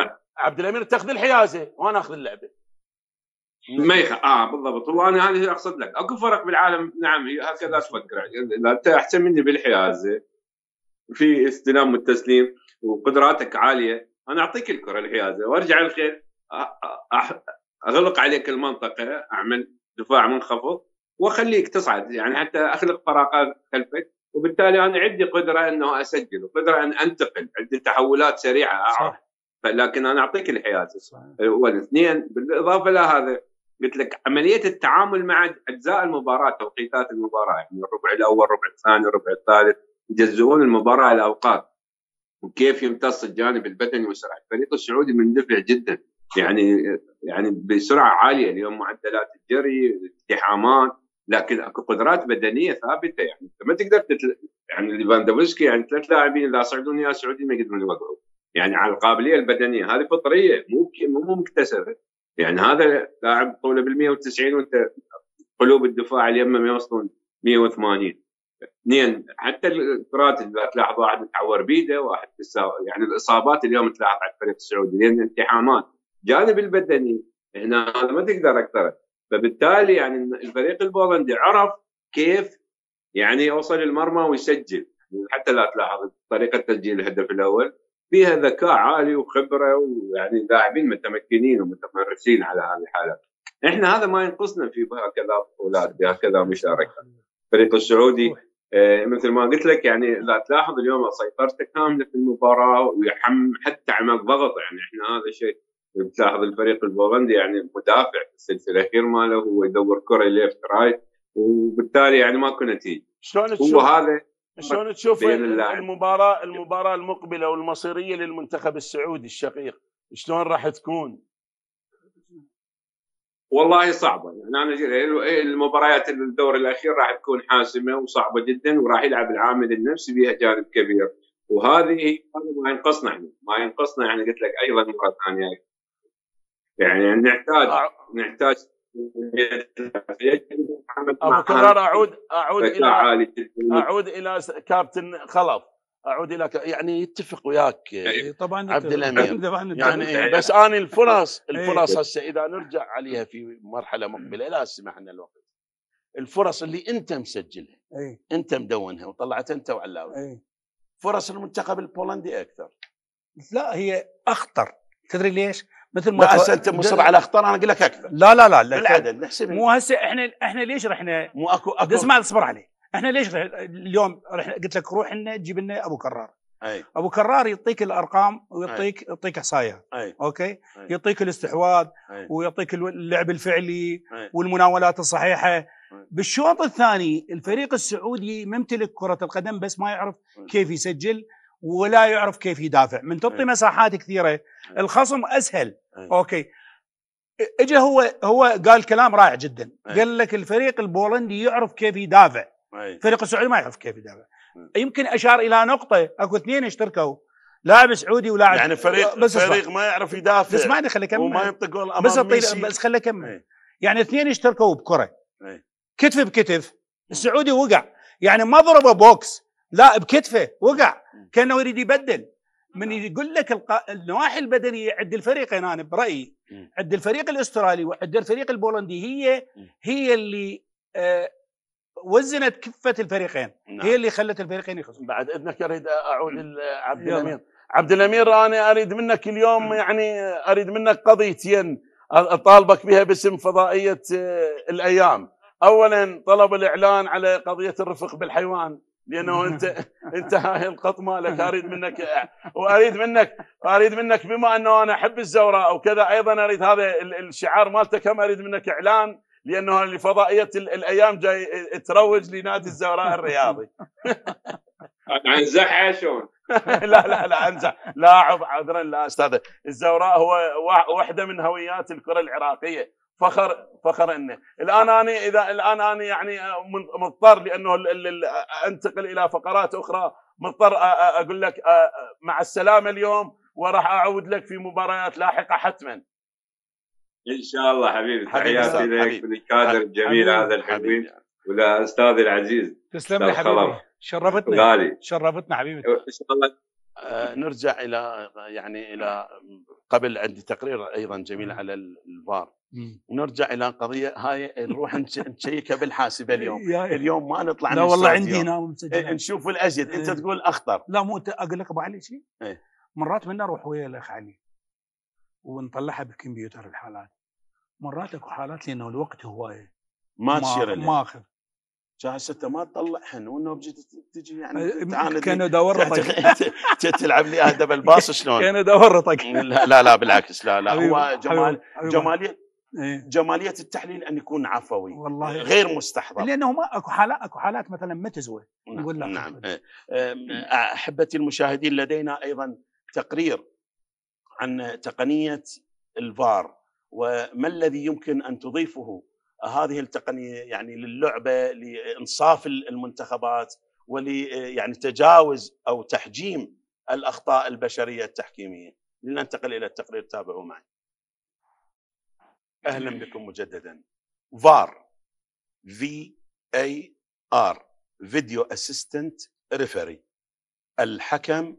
آه، عبد الامير تاخذ الحيازه وانا اخذ اللعبه ما يخ... اه بالضبط هو انا هذه اقصد لك اكو فرق بالعالم نعم هكذا تفكر اذا انت احسن مني بالحيازه في استلام والتسليم وقدراتك عاليه انا اعطيك الكره الحيازه وارجع الخير اغلق عليك المنطقه اعمل دفاع منخفض واخليك تصعد يعني حتى اخلق فراغات خلفك وبالتالي انا عندي قدره انه اسجل وقدره ان انتقل عندي تحولات سريعه اعرف لكن انا اعطيك الحيازه والاثنين بالاضافه لهذا قلت لك عمليه التعامل مع اجزاء المباراه توقيتات المباراه يعني الربع الاول الربع الثاني الربع الثالث يجزئون المباراه الاوقات وكيف يمتص الجانب البدني وسرعه الفريق السعودي مندفع جدا يعني يعني بسرعه عاليه اليوم معدلات الجري التحامات لكن اكو قدرات بدنيه ثابته يعني انت ما تقدر تتل... يعني ليفاندوفسكي يعني ثلاث لاعبين لا يصعدون يا سعودي ما يقدرون يوقعوا يعني على القابليه البدنيه هذه فطريه مو مو مكتسبه يعني هذا لاعب طوله بال 190 وانت قلوب الدفاع اليمه ما يوصلون 180 اثنين حتى الكرات اذا تلاحظ واحد متعور بيده واحد يعني الاصابات اليوم تلاحظ على الفريق السعودي لان التحامات الجانب البدني هنا ما تقدر اكثر فبالتالي يعني الفريق البولندي عرف كيف يعني يوصل المرمى ويسجل حتى لا تلاحظ طريقه تسجيل الهدف الاول فيها ذكاء عالي وخبره ويعني لاعبين متمكنين ومتمرسين على هذه الحاله. احنا هذا ما ينقصنا في هكذا بطولات بهكذا مشاركه. الفريق السعودي آه، مثل ما قلت لك يعني لا تلاحظ اليوم سيطرته كامله في المباراه ويحم حتى عمل ضغط يعني احنا هذا الشيء بتلاحظ الفريق البولندي يعني المدافع في السلسله الاخير ماله هو يدور كره ليفت رايت وبالتالي يعني ماكو نتيجه شلون تشوف هو هذا شلون تشوف المباراه المباراه المقبله والمصيريه للمنتخب السعودي الشقيق شلون راح تكون؟ والله صعبه يعني انا المباريات الدور الاخير راح تكون حاسمه وصعبه جدا وراح يلعب العامل النفسي بها جانب كبير وهذه ما ينقصنا احنا ما ينقصنا يعني قلت لك ايضا مره ثانيه يعني نحتاج نحتاج ابو كرار اعود اعود الى اعود الى كابتن خلف اعود الى يعني يتفق وياك إيه، يعني طبعا عبد الامير طبعا يعني بس انا الفرص إيه. الفرص هسه اذا نرجع عليها في مرحله مقبله سمح سمحنا الوقت الفرص اللي انت مسجلها إيه. انت مدونها وطلعت انت وعلاوي فرص المنتخب البولندي اكثر لا هي اخطر تدري ليش؟ مثل ما لا هسه انت مصر على اخطار انا اقول لك اكثر لا لا لا, لا بالعدد نحسب مو هسه احنا احنا ليش رحنا مو اكو اكو اسمع اصبر علي احنا ليش رح اليوم رح قلت لك روح لنا تجيب لنا ابو كرار أي. ابو كرار يعطيك الارقام ويعطيك يعطيك احصائيه اوكي أي. يعطيك الاستحواذ ويعطيك اللعب الفعلي أي. والمناولات الصحيحه بالشوط الثاني الفريق السعودي ممتلك كره القدم بس ما يعرف كيف يسجل ولا يعرف كيف يدافع من تعطي إيه. مساحات كثيره إيه. الخصم اسهل إيه. اوكي اجى هو هو قال كلام رائع جدا قال لك الفريق البولندي يعرف كيف يدافع الفريق السعودي ما يعرف كيف يدافع يمكن اشار الى نقطه اكو اثنين اشتركوا لاعب سعودي ولاعب يعني فريق آه، بس فريق ما يعرف يدافع بس ما خليه يكمل وما ينطق جول بس ميسي. بس خليه يكمل يعني اثنين اشتركوا بكره كتف بكتف السعودي وقع يعني ما ضربه بوكس لا بكتفه وقع كانه يريد يبدل من يقول لك الق... النواحي البدنيه عند الفريقين انا برايي عند الفريق الاسترالي وعند الفريق البولندي هي هي اللي آه وزنت كفه الفريقين نعم. هي اللي خلت الفريقين يخسرون بعد اذنك اريد اعود لعبد الامير عبد الامير انا اريد منك اليوم يعني اريد منك قضيتين اطالبك بها باسم فضائيه آه، الايام اولا طلب الاعلان على قضيه الرفق بالحيوان لانه انت انت هاي القط مالك اريد منك واريد منك اريد منك بما انه انا احب الزوراء وكذا ايضا اريد هذا الشعار مالته كم اريد منك اعلان لانه لفضائيه الايام جاي تروج لنادي الزوراء الرياضي انزح شلون؟ لا لا لا انزح لا عذرا لا استاذ الزوراء هو واحده من هويات الكره العراقيه فخر فخر انه الان انا اذا الان انا يعني مضطر لانه انتقل الى فقرات اخرى مضطر اقول لك مع السلامه اليوم وراح اعود لك في مباريات لاحقه حتما ان شاء الله حبيبي تحياتي لك وللكادر الجميل هذا الحلوين استاذي العزيز تسلم لي حبيبي شرفتنا غالي شرفتنا حبيبي ان شاء الله آه، نرجع الى يعني الى قبل عندي تقرير ايضا جميل نعم. على الفار ونرجع الى قضيه هاي نروح نشيكها بالحاسبه اليوم اليوم ما نطلع لا والله عندي هنا إيه، نشوف الاجد انت إيه. تقول اخطر لا مو اقول لك ابو علي شيء إيه. مرات من نروح ويا الاخ علي ونطلعها بالكمبيوتر الحالات مرات اكو حالات لانه الوقت هوايه ما تشير ما اخذ شهر ستة ما حن وانه تجي يعني أه، تعاند كانوا يعني رطق تلعب لي اهدى بالباص شلون؟ كانوا دورتك لا لا لا بالعكس لا لا هو جمال جماليه إيه. جماليه التحليل ان يكون عفوي والله غير مستحضر لانه ما اكو حالات اكو حالات مثلا ما تزوي نقول نعم, نعم. إيه، احبتي المشاهدين لدينا ايضا تقرير عن تقنيه الفار وما الذي يمكن ان تضيفه هذه التقنيه يعني للعبه لانصاف المنتخبات ول يعني تجاوز او تحجيم الاخطاء البشريه التحكيميه لننتقل الى التقرير تابعوا معي اهلا بكم مجددا فار في اي ار فيديو اسيستنت ريفري الحكم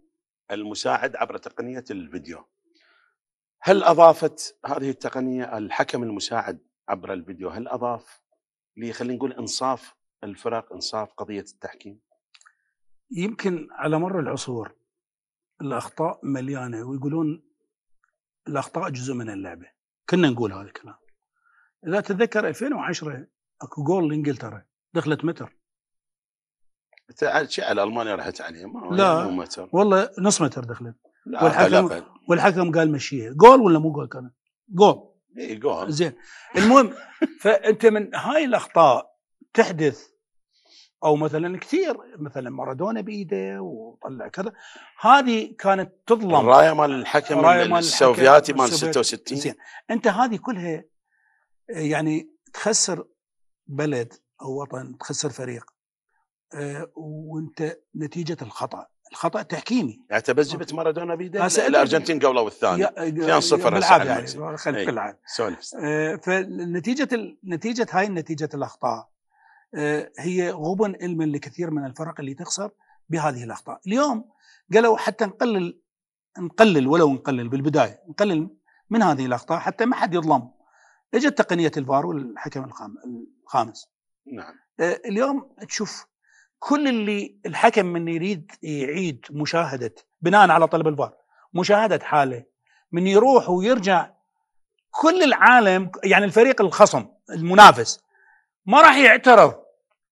المساعد عبر تقنيه الفيديو هل اضافت هذه التقنيه الحكم المساعد عبر الفيديو هل اضاف لي خلينا نقول انصاف الفرق انصاف قضيه التحكيم يمكن على مر العصور الاخطاء مليانه ويقولون الاخطاء جزء من اللعبه كنا نقول هذا الكلام اذا تتذكر 2010 اكو جول لانجلترا دخلت متر شيء على المانيا راحت عليه ما لا يعني متر. والله نص متر دخلت لا والحكم لا والحكم قال مشيها جول ولا مو جول كان؟ جول إيه، زين المهم فانت من هاي الاخطاء تحدث او مثلا كثير مثلا مارادونا بايده وطلع كذا هذه كانت تظلم الرايه مال الحكم السوفياتي مال 66 زين انت هذه كلها آه، يعني تخسر بلد او وطن تخسر فريق آه، وانت نتيجه الخطا الخطا تحكيمي يعني جبت مارادونا بيده الارجنتين قوله الثاني 2 0 بالعافيه يعني خلي إيه، كل عام آه فنتيجه ال... نتيجه هاي نتيجه الاخطاء آه هي غبن علم لكثير من الفرق اللي تخسر بهذه الاخطاء اليوم قالوا حتى نقلل نقلل ولو نقلل بالبدايه نقلل من هذه الاخطاء حتى ما حد يظلم اجت تقنيه الفار والحكم الخامس نعم آه، اليوم تشوف كل اللي الحكم من يريد يعيد مشاهده بناء على طلب الفار مشاهده حاله من يروح ويرجع كل العالم يعني الفريق الخصم المنافس ما راح يعترض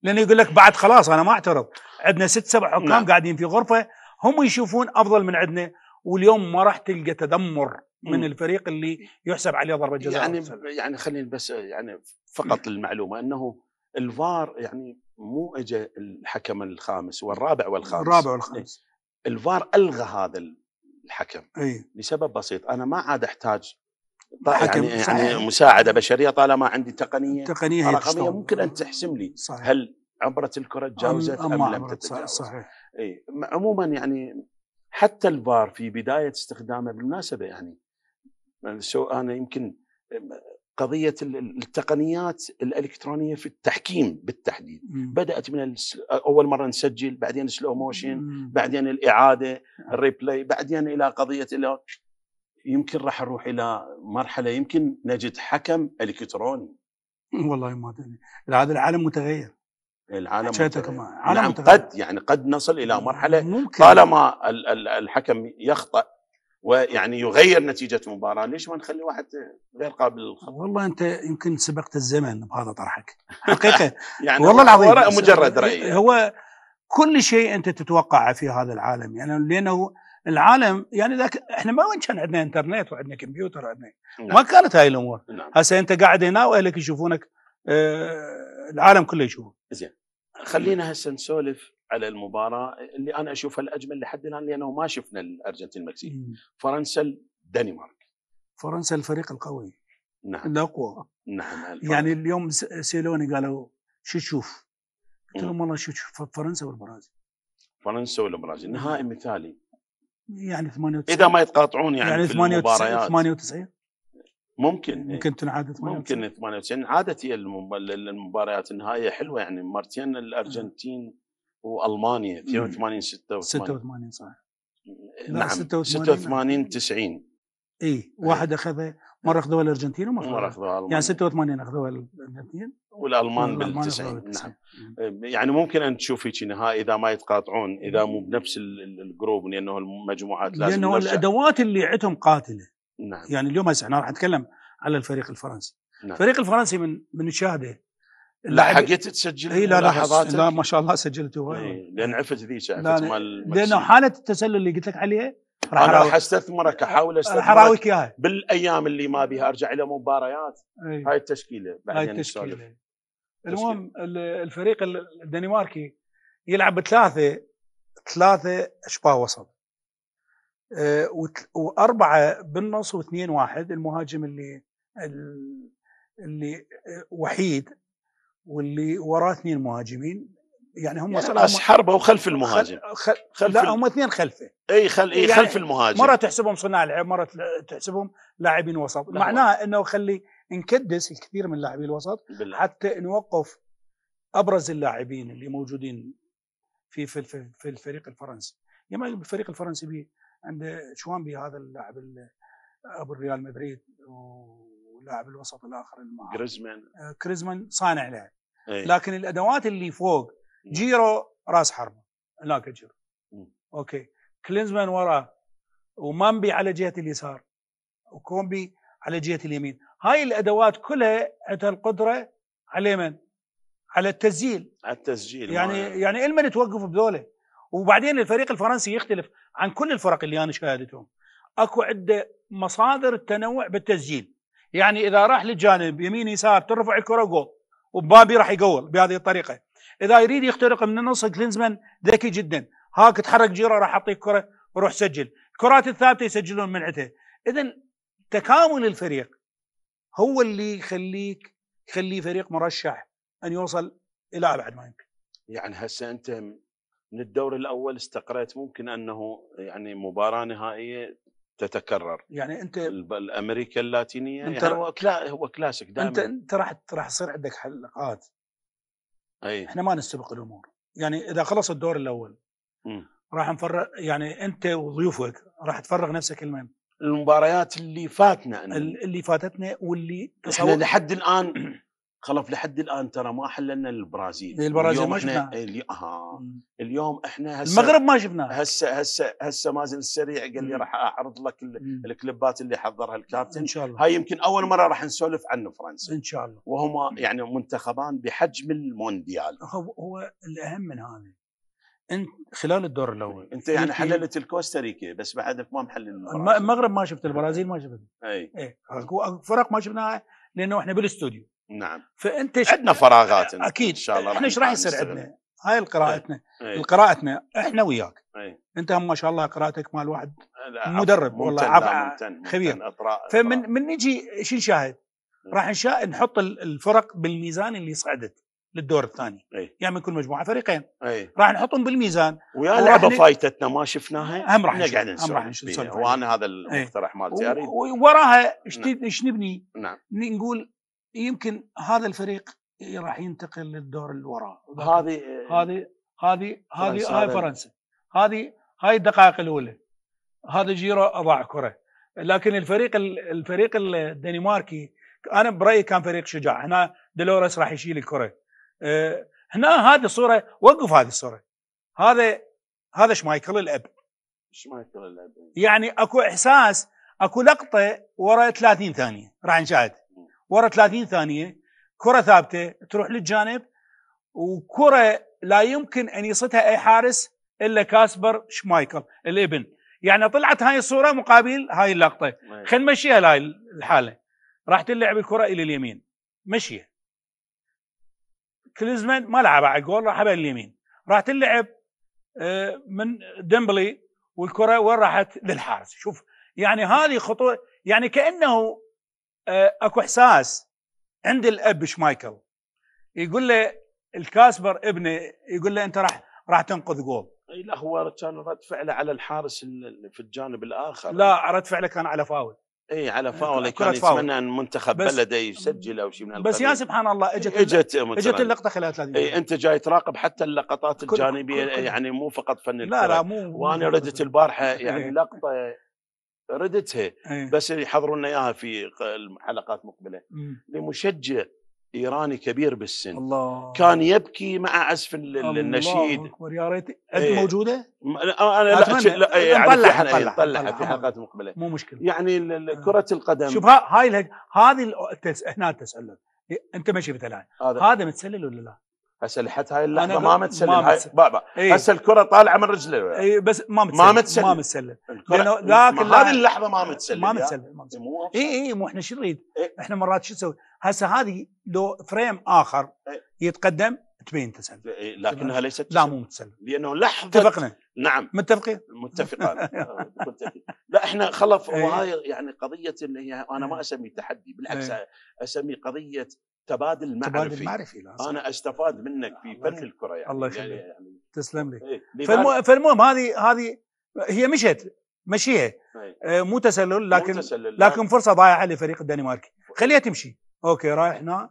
لانه يقول لك بعد خلاص انا ما اعترض عندنا ست سبع حكام نعم. قاعدين في غرفه هم يشوفون افضل من عندنا واليوم ما راح تلقى تذمر من م. الفريق اللي يحسب عليه ضربه جزاء يعني يعني خليني بس يعني فقط للمعلومه انه الفار يعني مو اجى الحكم الخامس والرابع والخامس الرابع والخامس إيه، الفار الغى هذا الحكم أي. لسبب بسيط انا ما عاد احتاج حكم يعني, صحيح. يعني مساعده بشريه طالما عندي تقنيه تقنيه رقميه ممكن ان تحسم لي صحيح. هل عبره الكره تجاوزت ام, أم لم تتجاوز صحيح اي عموما يعني حتى الفار في بدايه استخدامه بالمناسبه يعني سو انا يمكن قضية التقنيات الإلكترونية في التحكيم بالتحديد مم. بدأت من أول مرة نسجل بعدين سلو موشن مم. بعدين الإعادة آه. الريبلاي بعدين إلى قضية إلى يمكن راح نروح إلى مرحلة يمكن نجد حكم إلكتروني والله ما أدري هذا العالم متغير العالم عالم نعم متغير. قد يعني قد نصل إلى مرحلة ممكن. طالما الحكم يخطأ ويعني يغير نتيجه المباراه ليش ما نخلي واحد غير قابل للخطا والله انت يمكن سبقت الزمن بهذا طرحك حقيقه يعني والله العظيم مجرد راي هو كل شيء انت تتوقعه في هذا العالم يعني لانه العالم يعني ذاك احنا ما وين كان عندنا انترنت وعندنا كمبيوتر وعندنا نعم. ما كانت هاي الامور نعم. هسه انت قاعد هنا واهلك يشوفونك آه العالم كله يشوفك زين خلينا هسه نسولف على المباراه اللي انا اشوفها الاجمل لحد الان لانه ما شفنا الارجنتين المكسيك فرنسا الدنمارك فرنسا الفريق القوي نعم الاقوى نعم الفرق. يعني اليوم سيلوني قالوا شو تشوف؟ قلت لهم والله شو تشوف فرنسا والبرازيل فرنسا والبرازيل نهائي مثالي يعني 98 اذا ما يتقاطعون يعني, يعني في 98 98 ممكن ممكن تنعاد 98 ممكن 98 عادت هي المباريات النهائيه حلوه يعني مرتين الارجنتين والمانيا 82 86 86 صح نعم 86 90 اي واحد اخذها مره اخذوها الارجنتين ومره مره اخذوها يعني المانيا يعني 86 اخذوها الارجنتين والالمان بال 90 نعم إمم. يعني ممكن ان تشوف هيك نهائي اذا ما يتقاطعون اذا مو إمم. بنفس الجروب لانه المجموعات لازم لانه نرجع. الادوات اللي عندهم قاتله نعم يعني اليوم هسه احنا راح نتكلم على الفريق الفرنسي نعم. الفريق الفرنسي من من شاده لحقت تسجل اي لا لا لا ما شاء الله سجلت إيه لان عفت ذيك عفت مال لانه حاله التسلل اللي قلت لك عليها راح انا راح استثمرك احاول استثمرك راح اراويك اياها بالايام اللي ما بيها ارجع الى مباريات ايه هاي التشكيله بعدين هاي التشكيله المهم الفريق الدنماركي يلعب بثلاثه ثلاثه اشباه وسط أه واربعه بالنص واثنين واحد المهاجم اللي اللي إيه، وحيد واللي وراه اثنين مهاجمين يعني هم يعني راس حربه وخلف المهاجم خل... خلف لا هم اثنين خلفه اي خل... اي يعني خلف المهاجم مره تحسبهم صناع لعب مره تحسبهم لاعبين وسط معناه انه خلي نكدس الكثير من لاعبي الوسط بالله. حتى نوقف ابرز اللاعبين اللي موجودين في في في, في الفريق الفرنسي يما يعني الفريق الفرنسي بي عند بي هذا اللاعب ابو ريال مدريد و... اللاعب الوسط الاخر اللي معاه كريزمان كريزمان صانع لعب إيه. لكن الادوات اللي فوق جيرو راس حربه هناك جيرو اوكي كلينزمان وراه ومامبي على جهه اليسار وكومبي على جهه اليمين هاي الادوات كلها عندها القدره على من على التسجيل على التسجيل يعني ما. يعني المن توقف بذوله وبعدين الفريق الفرنسي يختلف عن كل الفرق اللي انا شاهدتهم اكو عنده مصادر التنوع بالتسجيل يعني اذا راح للجانب يمين يسار ترفع الكره جول ومبابي راح يقول بهذه الطريقه اذا يريد يخترق من النص كلينزمان ذكي جدا هاك تحرك جيره راح اعطيك كره وروح سجل الكرات الثابته يسجلون من عندها اذا تكامل الفريق هو اللي يخليك يخلي فريق مرشح ان يوصل الى ابعد ما يمكن يعني هسه انت من الدور الاول استقريت ممكن انه يعني مباراه نهائيه تتكرر يعني انت الامريكا اللاتينيه انت يعني هو, كلا هو كلاسيك دائما انت انت راح راح تصير عندك حلقات اي احنا ما نستبق الامور يعني اذا خلص الدور الاول راح نفرغ يعني انت وضيوفك راح تفرغ نفسك المهم المباريات اللي فاتنا اللي فاتتنا واللي احنا لحد الان خلف لحد الان ترى ما حللنا البرازيل إيه، البرازيل اليوم ما شفناها الي... آه. اليوم احنا هسه المغرب ما شفناها هسه هسه هسه مازن السريع قال لي راح اعرض لك ال... الكليبات اللي حضرها الكابتن ان شاء الله هاي يمكن اول مره راح نسولف عن فرنسا ان شاء الله وهما يعني منتخبان بحجم المونديال هو هو الاهم من هذا انت خلال الدور الاول انت يعني حللت الكوستاريكا بس بعدك ما محلل المغرب ما شفت البرازيل ما شفت اي اي فرق ما شفناها لانه احنا بالاستوديو نعم فانت ش... عندنا فراغات اكيد ان شاء الله احنا ايش راح يصير عندنا؟ هاي قراءتنا ايه. قراءتنا إيه. احنا وياك ايه. انت هم ما شاء الله قراءتك مال واحد مدرب ممتن والله عب... خبير ممتن أطراء فمن أطراء. من نجي شو نشاهد؟ إيه. راح نشا نحط الفرق بالميزان اللي صعدت للدور الثاني أي. يعني كل مجموعه فريقين إيه. راح نحطهم بالميزان ويا لعبه ن... فايتتنا ما شفناها هم راح نقعد نسولف وانا هذا المقترح مالتي اريد وراها نعم. ايش نبني؟ نعم. نقول يمكن هذا الفريق راح ينتقل للدور اللي وراه هذه هذه هذه هذه هاي فرنسا هذه هاي الدقائق الاولى هذا جيرو اضاع كره لكن الفريق الفريق الدنماركي انا برايي كان فريق شجاع هنا دلوريس راح يشيل الكره أه، هنا هذه الصوره وقف هذه الصوره هذا هذا شمايكل الاب شمايكل الاب يعني اكو احساس اكو لقطه ورا 30 ثانيه راح نشاهد ورا 30 ثانيه كره ثابته تروح للجانب وكره لا يمكن ان يصدها اي حارس الا كاسبر شمايكل الابن يعني طلعت هاي الصوره مقابل هاي اللقطه خلينا نمشيها هاي الحاله راح تلعب الكره الى اليمين مشيها كليزمان ما لعب على جول راح على اليمين راح تلعب آه، من ديمبلي والكره وين راحت للحارس شوف يعني هذه خطوه يعني كانه آه، اكو احساس عند الاب شمايكل يقول له الكاسبر ابنه يقول له انت راح راح تنقذ جول اي لا هو كان رد فعله على الحارس في الجانب الاخر لا رد فعله كان على فاول اي على آه، فاول كان يتمنى ان منتخب بلده يسجل او شيء من بس يا سبحان الله اجت اجت اجت اللقطه خلال 30 اي انت جاي تراقب حتى اللقطات الجانبيه كل كل يعني مو فقط فن الكره لا لا مو وانا ردت البارحه يعني إيه. لقطه ردتها إيه. بس يحضرون اياها في الحلقات المقبله لمشجع ايراني كبير بالسن الله. كان يبكي مع عزف النشيد الله يا ريت انت ايه. موجوده؟ انا لا, أتمنى. لا يعني إيه، طلع طلع في حلقات مقبله مو مشكله يعني آه. كره القدم شوف هاي هذه هنا التسلل إيه، انت ما شفتها الان هذا متسلل ولا لا؟ هسه لحد هاي اللحظه ما متسلل هاي بابا ايه؟ هسه الكره طالعه من رجله اي بس ما متسلل ما متسلل ما متسلل لانه ذاك هذه اللحظه ما متسلل ما متسلل اي اي مو احنا شو نريد؟ ايه؟ احنا مرات شو نسوي؟ هسه هذه لو فريم اخر ايه؟ يتقدم تبين تسلل إيه،, ايه لكنها ليست تسلل. لا مو متسلل لانه لحظه اتفقنا نعم متفقين متفقان لا احنا خلف إيه. وهاي يعني قضيه اللي هي انا ما إيه. اسميه تحدي بالعكس اسميه قضيه تبادل معرفي تبادل معرفي لازم. انا استفاد منك في فن الكره يعني الله يعني يخليك يعني, يعني تسلم لي إيه؟ فالمهم هذه هذه هي مشت مشيها إيه؟ آه، مو تسلل لكن لكن فرصه ضايعه لفريق الدنماركي خليها تمشي اوكي رايح هنا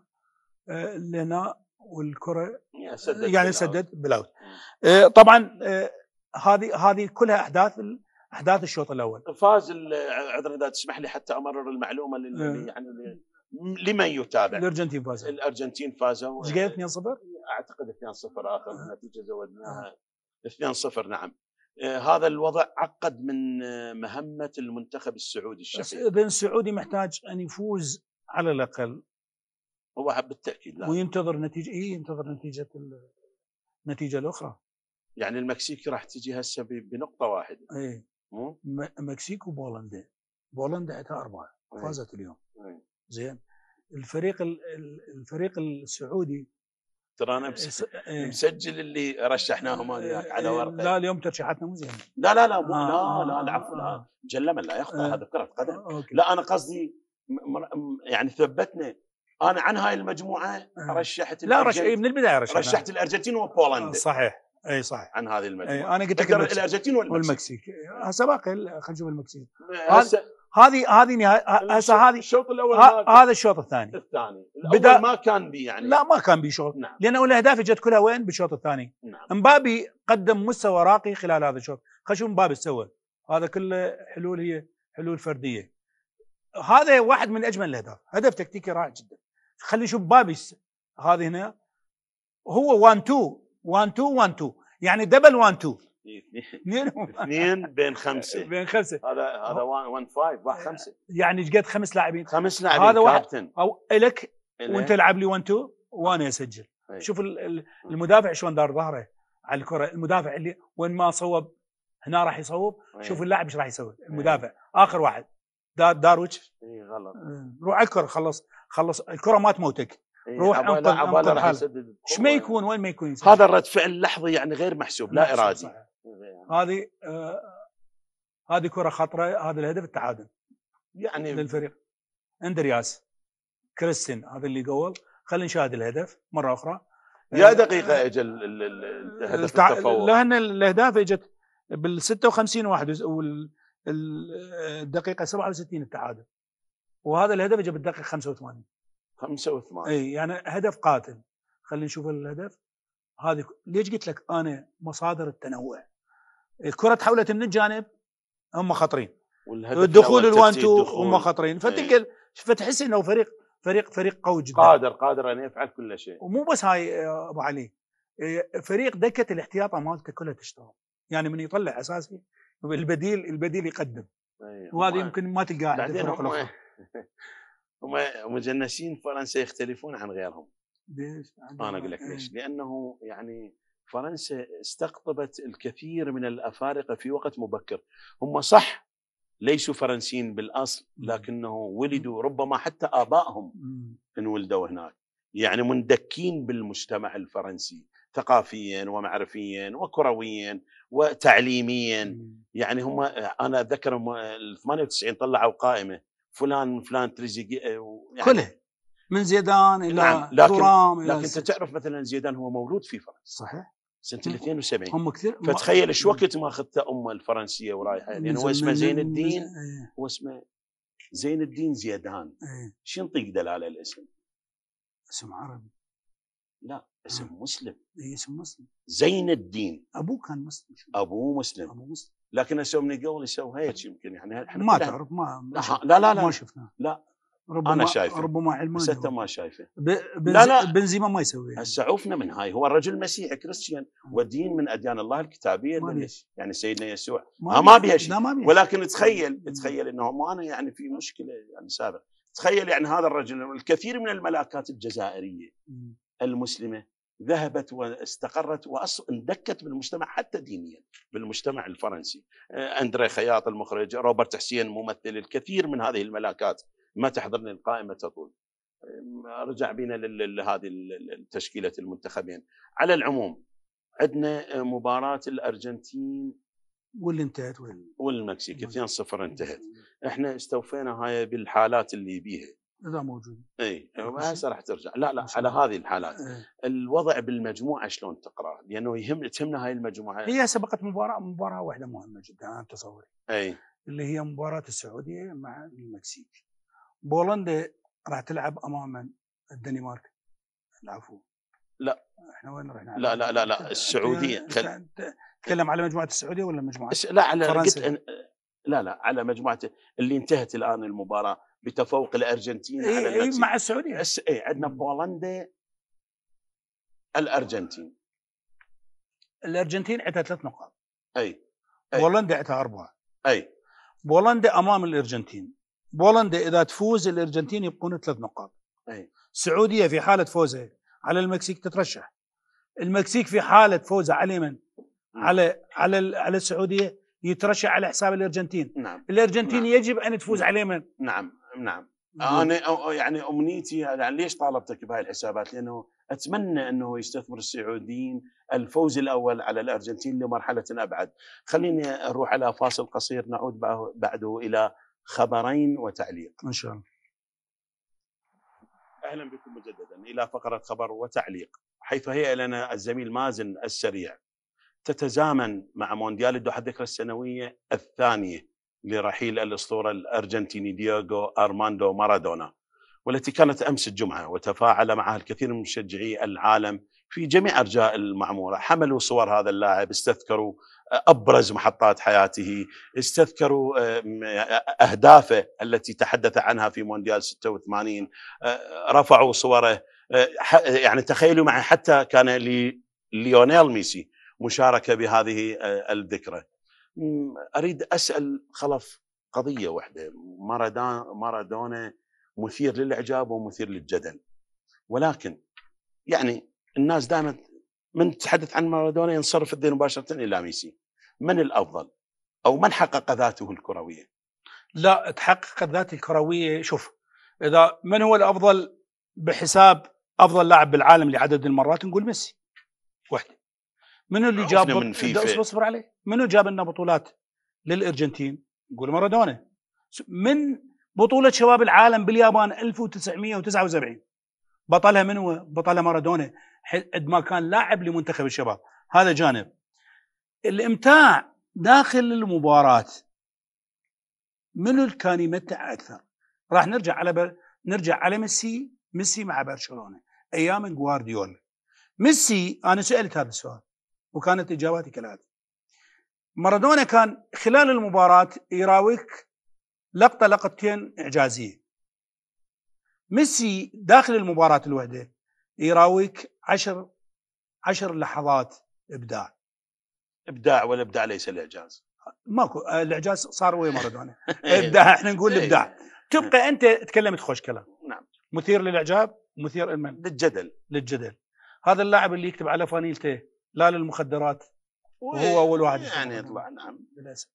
آه، لهنا والكره سدد آه، يعني سدد بلاوت إيه. طبعا هذه هذه كلها احداث احداث الشوط الاول فاز عذر اذا تسمح لي حتى امرر المعلومه لل يعني لمن يتابع الارجنتين فازوا الارجنتين فازوا ايش قال 2 0 اعتقد 2 0 اخر نتيجه زودناها 2 0 نعم آه هذا الوضع عقد من آه، مهمه المنتخب السعودي الشقيق بس اذا السعودي محتاج ان يفوز على الاقل هو بالتاكيد لا. وينتظر نتيجه إيه ينتظر نتيجه النتيجه الاخرى يعني المكسيك راح تجي هسه بنقطه واحده اي مكسيك وبولندا بولندا عندها اربعه إيه. فازت اليوم أي. زين الفريق الفريق السعودي ترى انا إيه. مسجل اللي رشحناهم إيه، على ورقه لا اليوم ترشيحاتنا مو زينه لا لا لا مو آه لا آه، لا العفو لا آه. جلما لا يخطا آه إيه. هذا كره قدم آه، لا انا قصدي يعني ثبتنا انا عن هاي المجموعه آه. رشحت لا رش... من البدايه رشحت رشحت الارجنتين وبولندا آه صحيح اي صحيح عن هذه المجموعه انا قلت لك الارجنتين والمكسيك هسه باقي خلينا نشوف المكسيك هسه هذه هذه نهايه هسه هذه الشوط الاول هذا الشوط الثاني الثاني الاول بدا ما كان بي يعني لا ما كان بي شوط نعم. لانه الاهداف جت كلها وين بالشوط الثاني نعم مبابي قدم مستوى راقي خلال هذا الشوط خلينا نشوف مبابي سوى هذا كله حلول هي حلول فرديه هذا واحد من اجمل الاهداف هدف تكتيكي رائع جدا خلينا نشوف مبابي هذه هنا هو 1 2 1 2 1 2 يعني دبل 1 2 اثنين اثنين بين خمسه بين خمسه هذا هذا 1 5 واحد خمسه يعني ايش قد خمس لاعبين خمس لاعبين هذا واحد كابتن. او الك وانت العب لي 1 2 وانا اسجل أي. شوف المدافع شلون دار ظهره على الكره المدافع اللي وين ما صوب هنا راح يصوب أي. شوف اللاعب ايش راح يسوي إيه. المدافع أي. اخر واحد دار دار وجه اي غلط إيه. روح على الكره خلص خلص الكره ما تموتك إيه، روح انقذ انقذ حالك ايش ما يكون وين ما يكون هذا الرد فعل لحظي يعني غير محسوب لا ارادي صحيح. هذه آه هذه كره خطره هذا الهدف التعادل يعني, يعني للفريق اندرياس كريستين هذا اللي قول خلينا نشاهد الهدف مره اخرى يا آه، دقيقه آه، اجى الهدف التع... التفوق لان الاهداف اجت بال 56 واحد والدقيقه آه، 67 التعادل وهذا الهدف اجى بالدقيقه 85 85 اي يعني هدف قاتل خلينا نشوف الهدف هذه ليش قلت لك انا مصادر التنوع الكره تحولت من الجانب هم خطرين الدخول الوان تو هم خطرين إيه. فتلقى فتحس انه فريق فريق فريق قوي جدا قادر قادر ان يفعل كل شيء ومو بس هاي ابو علي إيه، فريق دكه الاحتياطه مالته كلها تشتغل يعني من يطلع اساسي البديل البديل يقدم أيه وهذا يمكن ما تلقاه عند الفرق الاخرى هم مجنسين فرنسا يختلفون عن غيرهم ليش؟ انا اقول لك إيه. ليش؟ لانه يعني فرنسا استقطبت الكثير من الافارقه في وقت مبكر هم صح ليسوا فرنسيين بالاصل لكنه ولدوا ربما حتى ابائهم انولدوا هناك يعني مندكين بالمجتمع الفرنسي ثقافيا ومعرفيا وكرويا وتعليميا يعني هم انا اتذكر ال 98 طلعوا قائمه فلان فلان تريزيجي آه، يعني كله من زيدان الى نعم لكن, لكن انت تعرف مثلا زيدان هو مولود في فرنسا صحيح سنه 72 هم كثير فتخيل ايش وقت ما اخذت امه الفرنسيه ورايحه لان يعني هو اسمه زين الدين إيه. هو اسمه زين الدين زيدان إيه. شو ينطيق دلاله الاسم؟ اسم عربي لا اسم آه. مسلم اي اسم مسلم زين الدين ابوه كان مسلم ابوه مسلم ابوه مسلم لكن اسوي من قبل يسوي هيك يمكن يعني احنا ما تعرف ما لا لا لا ما شفناه لا ربما انا شايفه ربما علماني انت ما شايفه لا لا بنزيما ما يسوي يعني. هسه عوفنا من هاي هو الرجل مسيحي كريستيان آه. ودين من اديان الله الكتابيه اللي يعني سيدنا يسوع ما, آه، ما بيها شيء ولكن تخيل تخيل انه ما انا يعني في مشكله يعني سابق تخيل يعني هذا الرجل الكثير من الملاكات الجزائريه المسلمه ذهبت واستقرت واندكت بالمجتمع حتى دينيا بالمجتمع الفرنسي آه، اندري خياط المخرج روبرت حسين ممثل الكثير من هذه الملاكات ما تحضرني القائمه تطول رجع بنا لهذه تشكيله المنتخبين على العموم عندنا مباراه الارجنتين واللي انتهت والمكسيك 2-0 انتهت احنا استوفينا هاي بالحالات اللي بيها اذا موجود اي هسه راح ترجع لا لا على هذه الحالات ايه. الوضع بالمجموعه شلون تقرا لانه يهم تهمنا هاي المجموعه هي سبقت مباراه مباراه واحده مهمه جدا انا تصوري اي اللي هي مباراه السعوديه مع المكسيك بولندا راح تلعب امام الدنمارك العفو لا احنا وين رحنا لا لا لا لا السعوديه تكلم على مجموعه السعوديه ولا مجموعه لا على فرنسا إن... لا لا على مجموعه اللي انتهت الان المباراه بتفوق الارجنتين إيه على إيه مع السعوديه الس... اي عندنا بولندا الارجنتين الارجنتين عندها ثلاث نقاط اي, أي. بولندا عندها اربعه اي بولندا امام الارجنتين بولندا اذا تفوز الارجنتين يبقون ثلاث نقاط أي. السعوديه في حاله فوزها على المكسيك تترشح المكسيك في حاله فوزها على من على على على السعوديه يترشح على حساب الارجنتين نعم الارجنتين نعم. يجب ان تفوز نعم. على من نعم نعم, نعم. انا يعني امنيتي يعني ليش طالبتك بهاي الحسابات لانه اتمنى انه يستثمر السعوديين الفوز الاول على الارجنتين لمرحله ابعد خليني اروح على فاصل قصير نعود بعده الى خبرين وتعليق ان شاء الله اهلا بكم مجددا الى فقره خبر وتعليق حيث هيئ لنا الزميل مازن السريع تتزامن مع مونديال الدوحه الذكرى السنويه الثانيه لرحيل الاسطوره الارجنتيني دييغو ارماندو مارادونا والتي كانت امس الجمعه وتفاعل معها الكثير من مشجعي العالم في جميع ارجاء المعموره حملوا صور هذا اللاعب استذكروا آه، ابرز محطات حياته استذكروا آه، آه، اهدافه التي تحدث عنها في مونديال 86 رفعوا صوره يعني تخيلوا معي حتى كان ليونيل ميسي مشاركه بهذه الذكرى اريد اسال خلف قضيه واحده مارادونا مثير للاعجاب ومثير للجدل ولكن يعني الناس دائما من تحدث عن مارادونا ينصرف الذهن مباشره الى ميسي من الافضل او من حقق ذاته الكرويه لا تحقق ذاته الكرويه شوف اذا من هو الافضل بحساب افضل لاعب بالعالم لعدد المرات نقول ميسي وحده منو اللي جاب من اصبر اصبر عليه منو جاب لنا بطولات للارجنتين نقول مارادونا من بطوله شباب العالم باليابان 1979 بطلها من هو بطلها مارادونا قد ما كان لاعب لمنتخب الشباب هذا جانب الامتاع داخل المباراه منو كان يمتع اكثر راح نرجع على بر... نرجع على ميسي ميسي مع برشلونه ايام جوارديولا ميسي انا سالت هذا السؤال وكانت اجاباتي كالاتي مارادونا كان خلال المباراه يراويك لقطه لقطتين اعجازيه ميسي داخل المباراه الوحده يراويك عشر عشر لحظات ابداع ابداع والابداع ليس الاعجاز ماكو الاعجاز صار ويا مارادونا ابداع احنا نقول الابداع إيه، إيه. تبقى انت تكلمت خوش كلام نعم مثير للاعجاب مثير للجدل للجدل هذا اللاعب اللي يكتب على فانيلته لا للمخدرات وهو اول واحد يعني يطلع نعم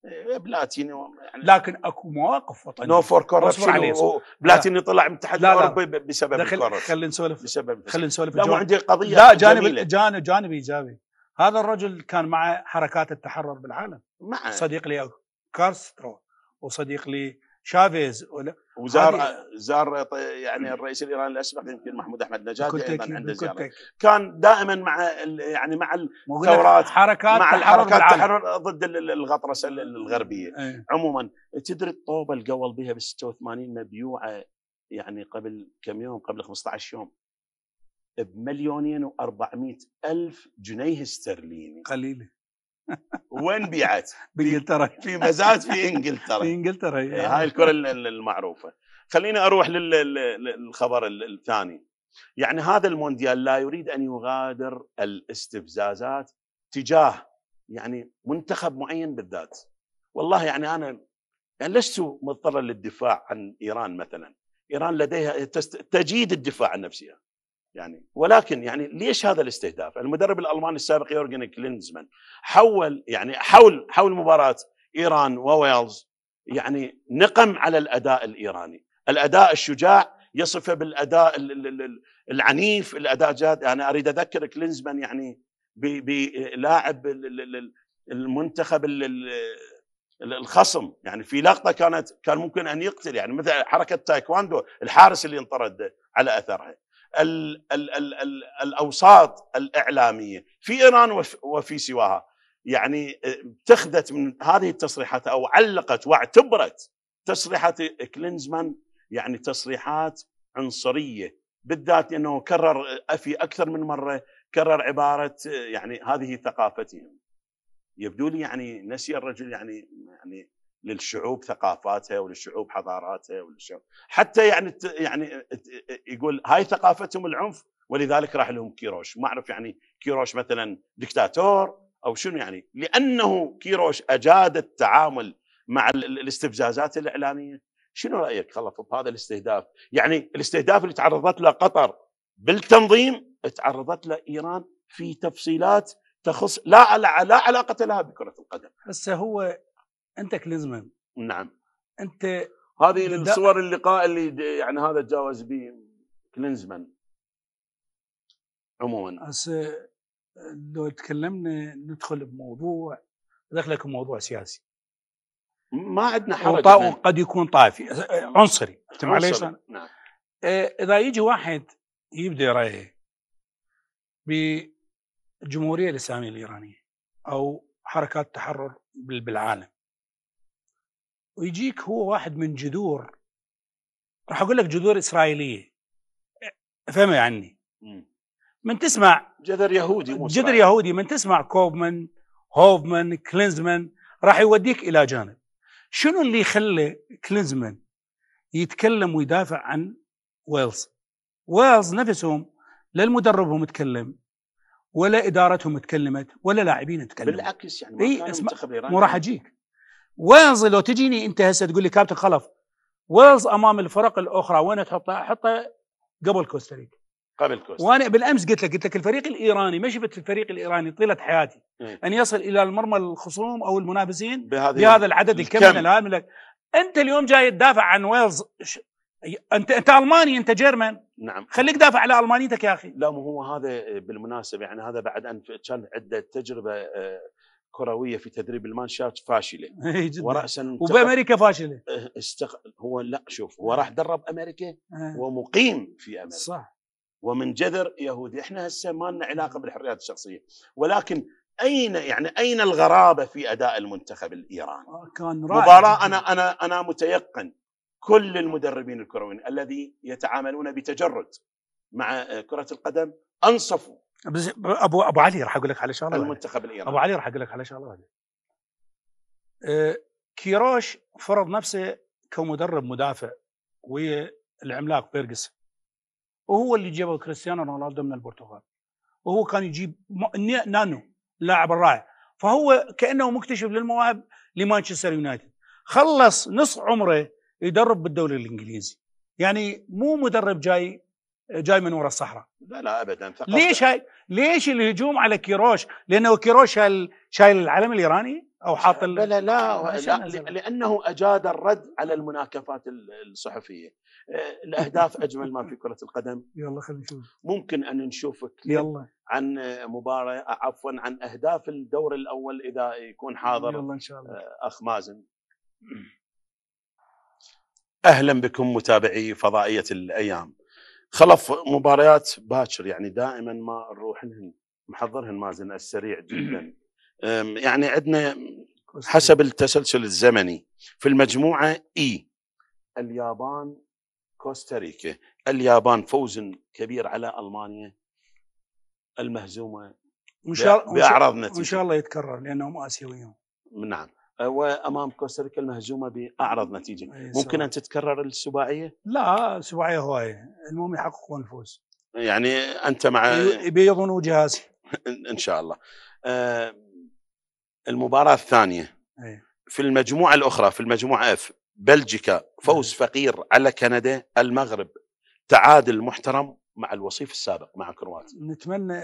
إيه، بلاتيني يعني لكن اكو مواقف وطنيه نو فور كوربشن بلاتيني طلع من الاتحاد الاوروبي بسبب الكوربشن خلينا نسولف بسبب خلينا نسولف لا عندي قضيه لا جانب جانب جانب ايجابي هذا الرجل كان مع حركات التحرر بالعالم مع صديق لي كارسترو وصديق لي شافيز وزار زار يعني الرئيس الايراني الاسبق يمكن محمود احمد نجاد ايضا عنده زياره كان دائما مع يعني مع الثورات حركات مع الحركات التحرر ضد الغطرسه الغربيه أي. عموما تدري الطوبه اللي قول بها بال 86 مبيوعه يعني قبل كم يوم قبل 15 يوم بمليونين و400 الف جنيه استرليني قليله وين بيعت؟ بانجلترا في مزاد في انجلترا في انجلترا إيه. إيه، هاي الكره المعروفه خليني اروح للخبر الثاني يعني هذا المونديال لا يريد ان يغادر الاستفزازات تجاه يعني منتخب معين بالذات والله يعني انا يعني لست مضطرا للدفاع عن ايران مثلا ايران لديها تجيد الدفاع عن نفسها يعني ولكن يعني ليش هذا الاستهداف؟ المدرب الالماني السابق يورجن كلينزمان حول يعني حول حول مباراه ايران وويلز يعني نقم على الاداء الايراني، الاداء الشجاع يصفه بالاداء العنيف، الاداء جاد انا يعني اريد اذكر كلينزمان يعني بلاعب المنتخب الخصم يعني في لقطه كانت كان ممكن ان يقتل يعني مثل حركه تايكواندو الحارس اللي انطرد على اثرها ال ال ال ال الاوساط الاعلاميه في ايران وفي سواها يعني آه، اتخذت من هذه التصريحات او علقت واعتبرت تصريحات كلينزمان يعني تصريحات عنصريه بالذات انه كرر في اكثر من مره كرر عباره آه، يعني هذه ثقافتهم يبدو لي يعني نسي الرجل يعني يعني للشعوب ثقافاتها وللشعوب حضاراتها وللشعوب حتى يعني يعني يقول هاي ثقافتهم العنف ولذلك راح لهم كيروش ما اعرف يعني كيروش مثلا دكتاتور او شنو يعني لانه كيروش اجاد التعامل مع الاستفزازات الاعلاميه شنو رايك خلص بهذا الاستهداف يعني الاستهداف اللي تعرضت له قطر بالتنظيم تعرضت له ايران في تفصيلات تخص لا لا, لا علاقه لها بكره القدم هسه هو انت كلينزمان نعم انت هذه من الصور اللقاء اللي يعني هذا تجاوز به كلينزمان عموما هسه لو تكلمنا ندخل بموضوع دخلك بموضوع سياسي ما عندنا حرج قد يكون طائفي عنصري فهمت علي نعم اذا يجي واحد يبدا رايه بالجمهوريه الاسلاميه الايرانيه او حركات التحرر بالعالم ويجيك هو واحد من جذور راح اقول لك جذور اسرائيليه فهمي عني من تسمع جذر يهودي جذر يهودي من تسمع كوبمان هوفمان كلينزمان راح يوديك الى جانب شنو اللي خلى كلينزمان يتكلم ويدافع عن ويلز ويلز نفسهم لا المدربهم تكلم ولا ادارتهم تكلمت ولا لاعبين تكلموا بالعكس يعني إيه مو راح اجيك ويلز لو تجيني انت هسه تقول لي كابتن خلف ويلز امام الفرق الاخرى وين تحطه؟ احطه قبل كوستاريكا قبل كوستاريكا وانا بالامس قلت لك قلت لك الفريق الايراني ما شفت الفريق الايراني طيله حياتي م. إيه. ان يصل الى المرمى الخصوم او المنافسين بهذا, العدد الكم من الهائل انت اليوم جاي تدافع عن ويلز انت انت الماني انت جيرمان نعم خليك دافع على المانيتك يا اخي لا مو هو هذا بالمناسبه يعني هذا بعد ان كان عنده تجربه آه، كرويه في تدريب المانشات فاشله اي جدا وراسا وبامريكا فاشله إيه، استق... هو لا شوف هو راح درب امريكا آه. ومقيم في امريكا صح ومن جذر يهودي احنا هسه ما لنا علاقه بالحريات الشخصيه ولكن اين يعني اين الغرابه في اداء المنتخب الايراني آه، كان رائع مباراه انا انا انا متيقن كل المدربين الكرويين الذي يتعاملون بتجرد مع آه، كره القدم انصفوا ابو ابو علي راح اقول لك على شغله المنتخب الايراني ابو علي راح اقول لك على شغله أه كيروش فرض نفسه كمدرب مدافع ويا العملاق بيرجس وهو اللي جابه كريستيانو رونالدو من البرتغال وهو كان يجيب نانو اللاعب الرائع فهو كانه مكتشف للمواهب لمانشستر يونايتد خلص نص عمره يدرب بالدوري الانجليزي يعني مو مدرب جاي جاي من وراء الصحراء لا لا ابدا ثقافة ليش هاي ليش الهجوم على كيروش لانه كيروش شايل شايل العلم الايراني او حاط لا لا, لا, لا لانه اجاد الرد على المناكفات الصحفيه آه، الاهداف اجمل ما في كره القدم يلا خلينا نشوف ممكن ان نشوف يلا عن مباراه عفوا عن اهداف الدور الاول اذا يكون حاضر يلا ان شاء الله آه، اخ مازن اهلا بكم متابعي فضائيه الايام خلف مباريات باكر يعني دائما ما نروح لهن محضرهن مازن السريع جدا يعني عندنا حسب التسلسل الزمني في المجموعه اي e، اليابان كوستاريكا اليابان فوز كبير على المانيا المهزومه وان شاء الله وان شاء الله يتكرر لانهم اسيويون نعم وامام كوستاريكا المهزومه باعرض نتيجه ممكن ان تتكرر السباعيه لا السباعيه هوايه المهم يحققون الفوز يعني انت مع يبيضون وجهاز ان شاء الله آه، المباراه الثانيه في المجموعه الاخرى في المجموعه اف بلجيكا فوز فقير على كندا المغرب تعادل محترم مع الوصيف السابق مع كرواتيا نتمنى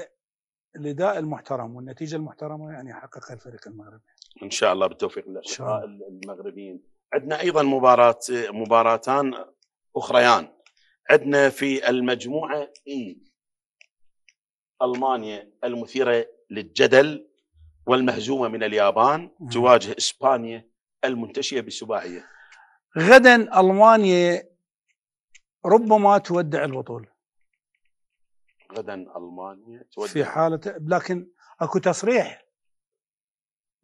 الاداء المحترم والنتيجه المحترمه يعني يحققها الفريق المغربي ان شاء الله بالتوفيق للاشقاء المغربيين عندنا ايضا مباراه مباراتان اخريان عندنا في المجموعه اي المانيا المثيره للجدل والمهزومه من اليابان تواجه اسبانيا المنتشيه بسباعيه غدا المانيا ربما تودع البطوله غدا المانيا تودع في حاله لكن اكو تصريح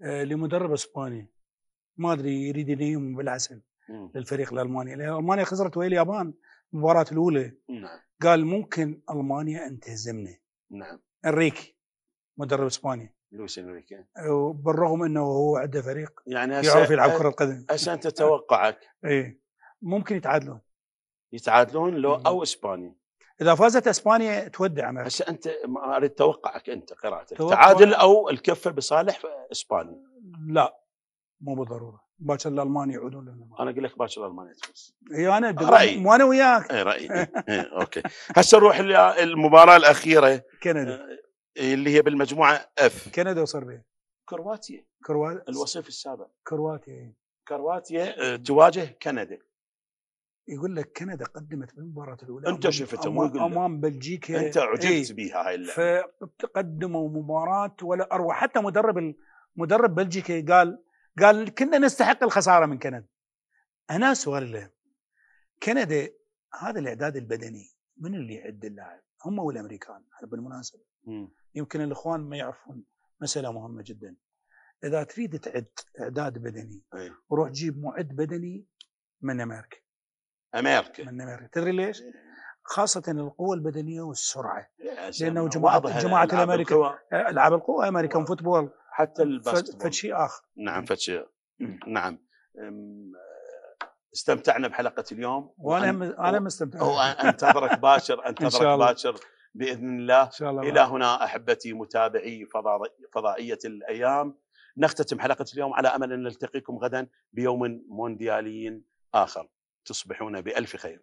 آه، لمدرب اسباني ما ادري يريد ينيم بالعسل مم. للفريق الالماني المانيا خسرت ويا اليابان المباراه الاولى نعم. قال ممكن المانيا ان تهزمنا نعم انريكي مدرب اسبانيا لويس انريكي بالرغم انه هو عنده فريق يعني يعرف يلعب كره القدم هسه انت توقعك اي ممكن يتعادلون يتعادلون لو او اسبانيا اذا فازت اسبانيا تودع امريكا هسه انت ما اريد توقعك انت قراءتك توقع تعادل او الكفه بصالح اسبانيا لا مو بالضروره باكر الالمان يعودون للمانيا انا اقول لك باكر الالمان تفوز اي انا رايي وانا وياك اي رايي ايه اوكي هسه نروح للمباراه الاخيره كندا آه، اللي هي بالمجموعه اف كندا وصربيا كرواتيا كرواتيا الوصيف السابع كرواتيا كرواتيا آه، تواجه كندا يقول لك كندا قدمت في المباراه الاولى انت شفتها مو امام, أمام بلجيكا انت عجبت ايه بيها هاي اللعبه فقدموا مباراه ولا اروع حتى مدرب مدرب بلجيكا قال قال كنا نستحق الخساره من كندا أنا سؤال له كندا هذا الاعداد البدني من اللي يعد اللاعب هم والامريكان بالمناسبه يمكن الاخوان ما يعرفون مساله مهمه جدا اذا تريد تعد اعداد بدني أي. روح جيب معد بدني من امريكا امريكا من امريكا تدري ليش؟ خاصة القوة البدنية والسرعة لأنه جماعة جماعة الأمريكا ألعاب آه، القوة أمريكان فوتبول حتى الباسكتبول فشيء آخر نعم فشيء نعم استمتعنا بحلقة اليوم وأنا أنا مستمتع وأنتظرك باشر أنتظرك باشر بإذن الله, إن شاء الله إلى هنا أحبتي متابعي فضائية الأيام نختتم حلقة اليوم على أمل أن نلتقيكم غدا بيوم مونديالي آخر تصبحون بألف خير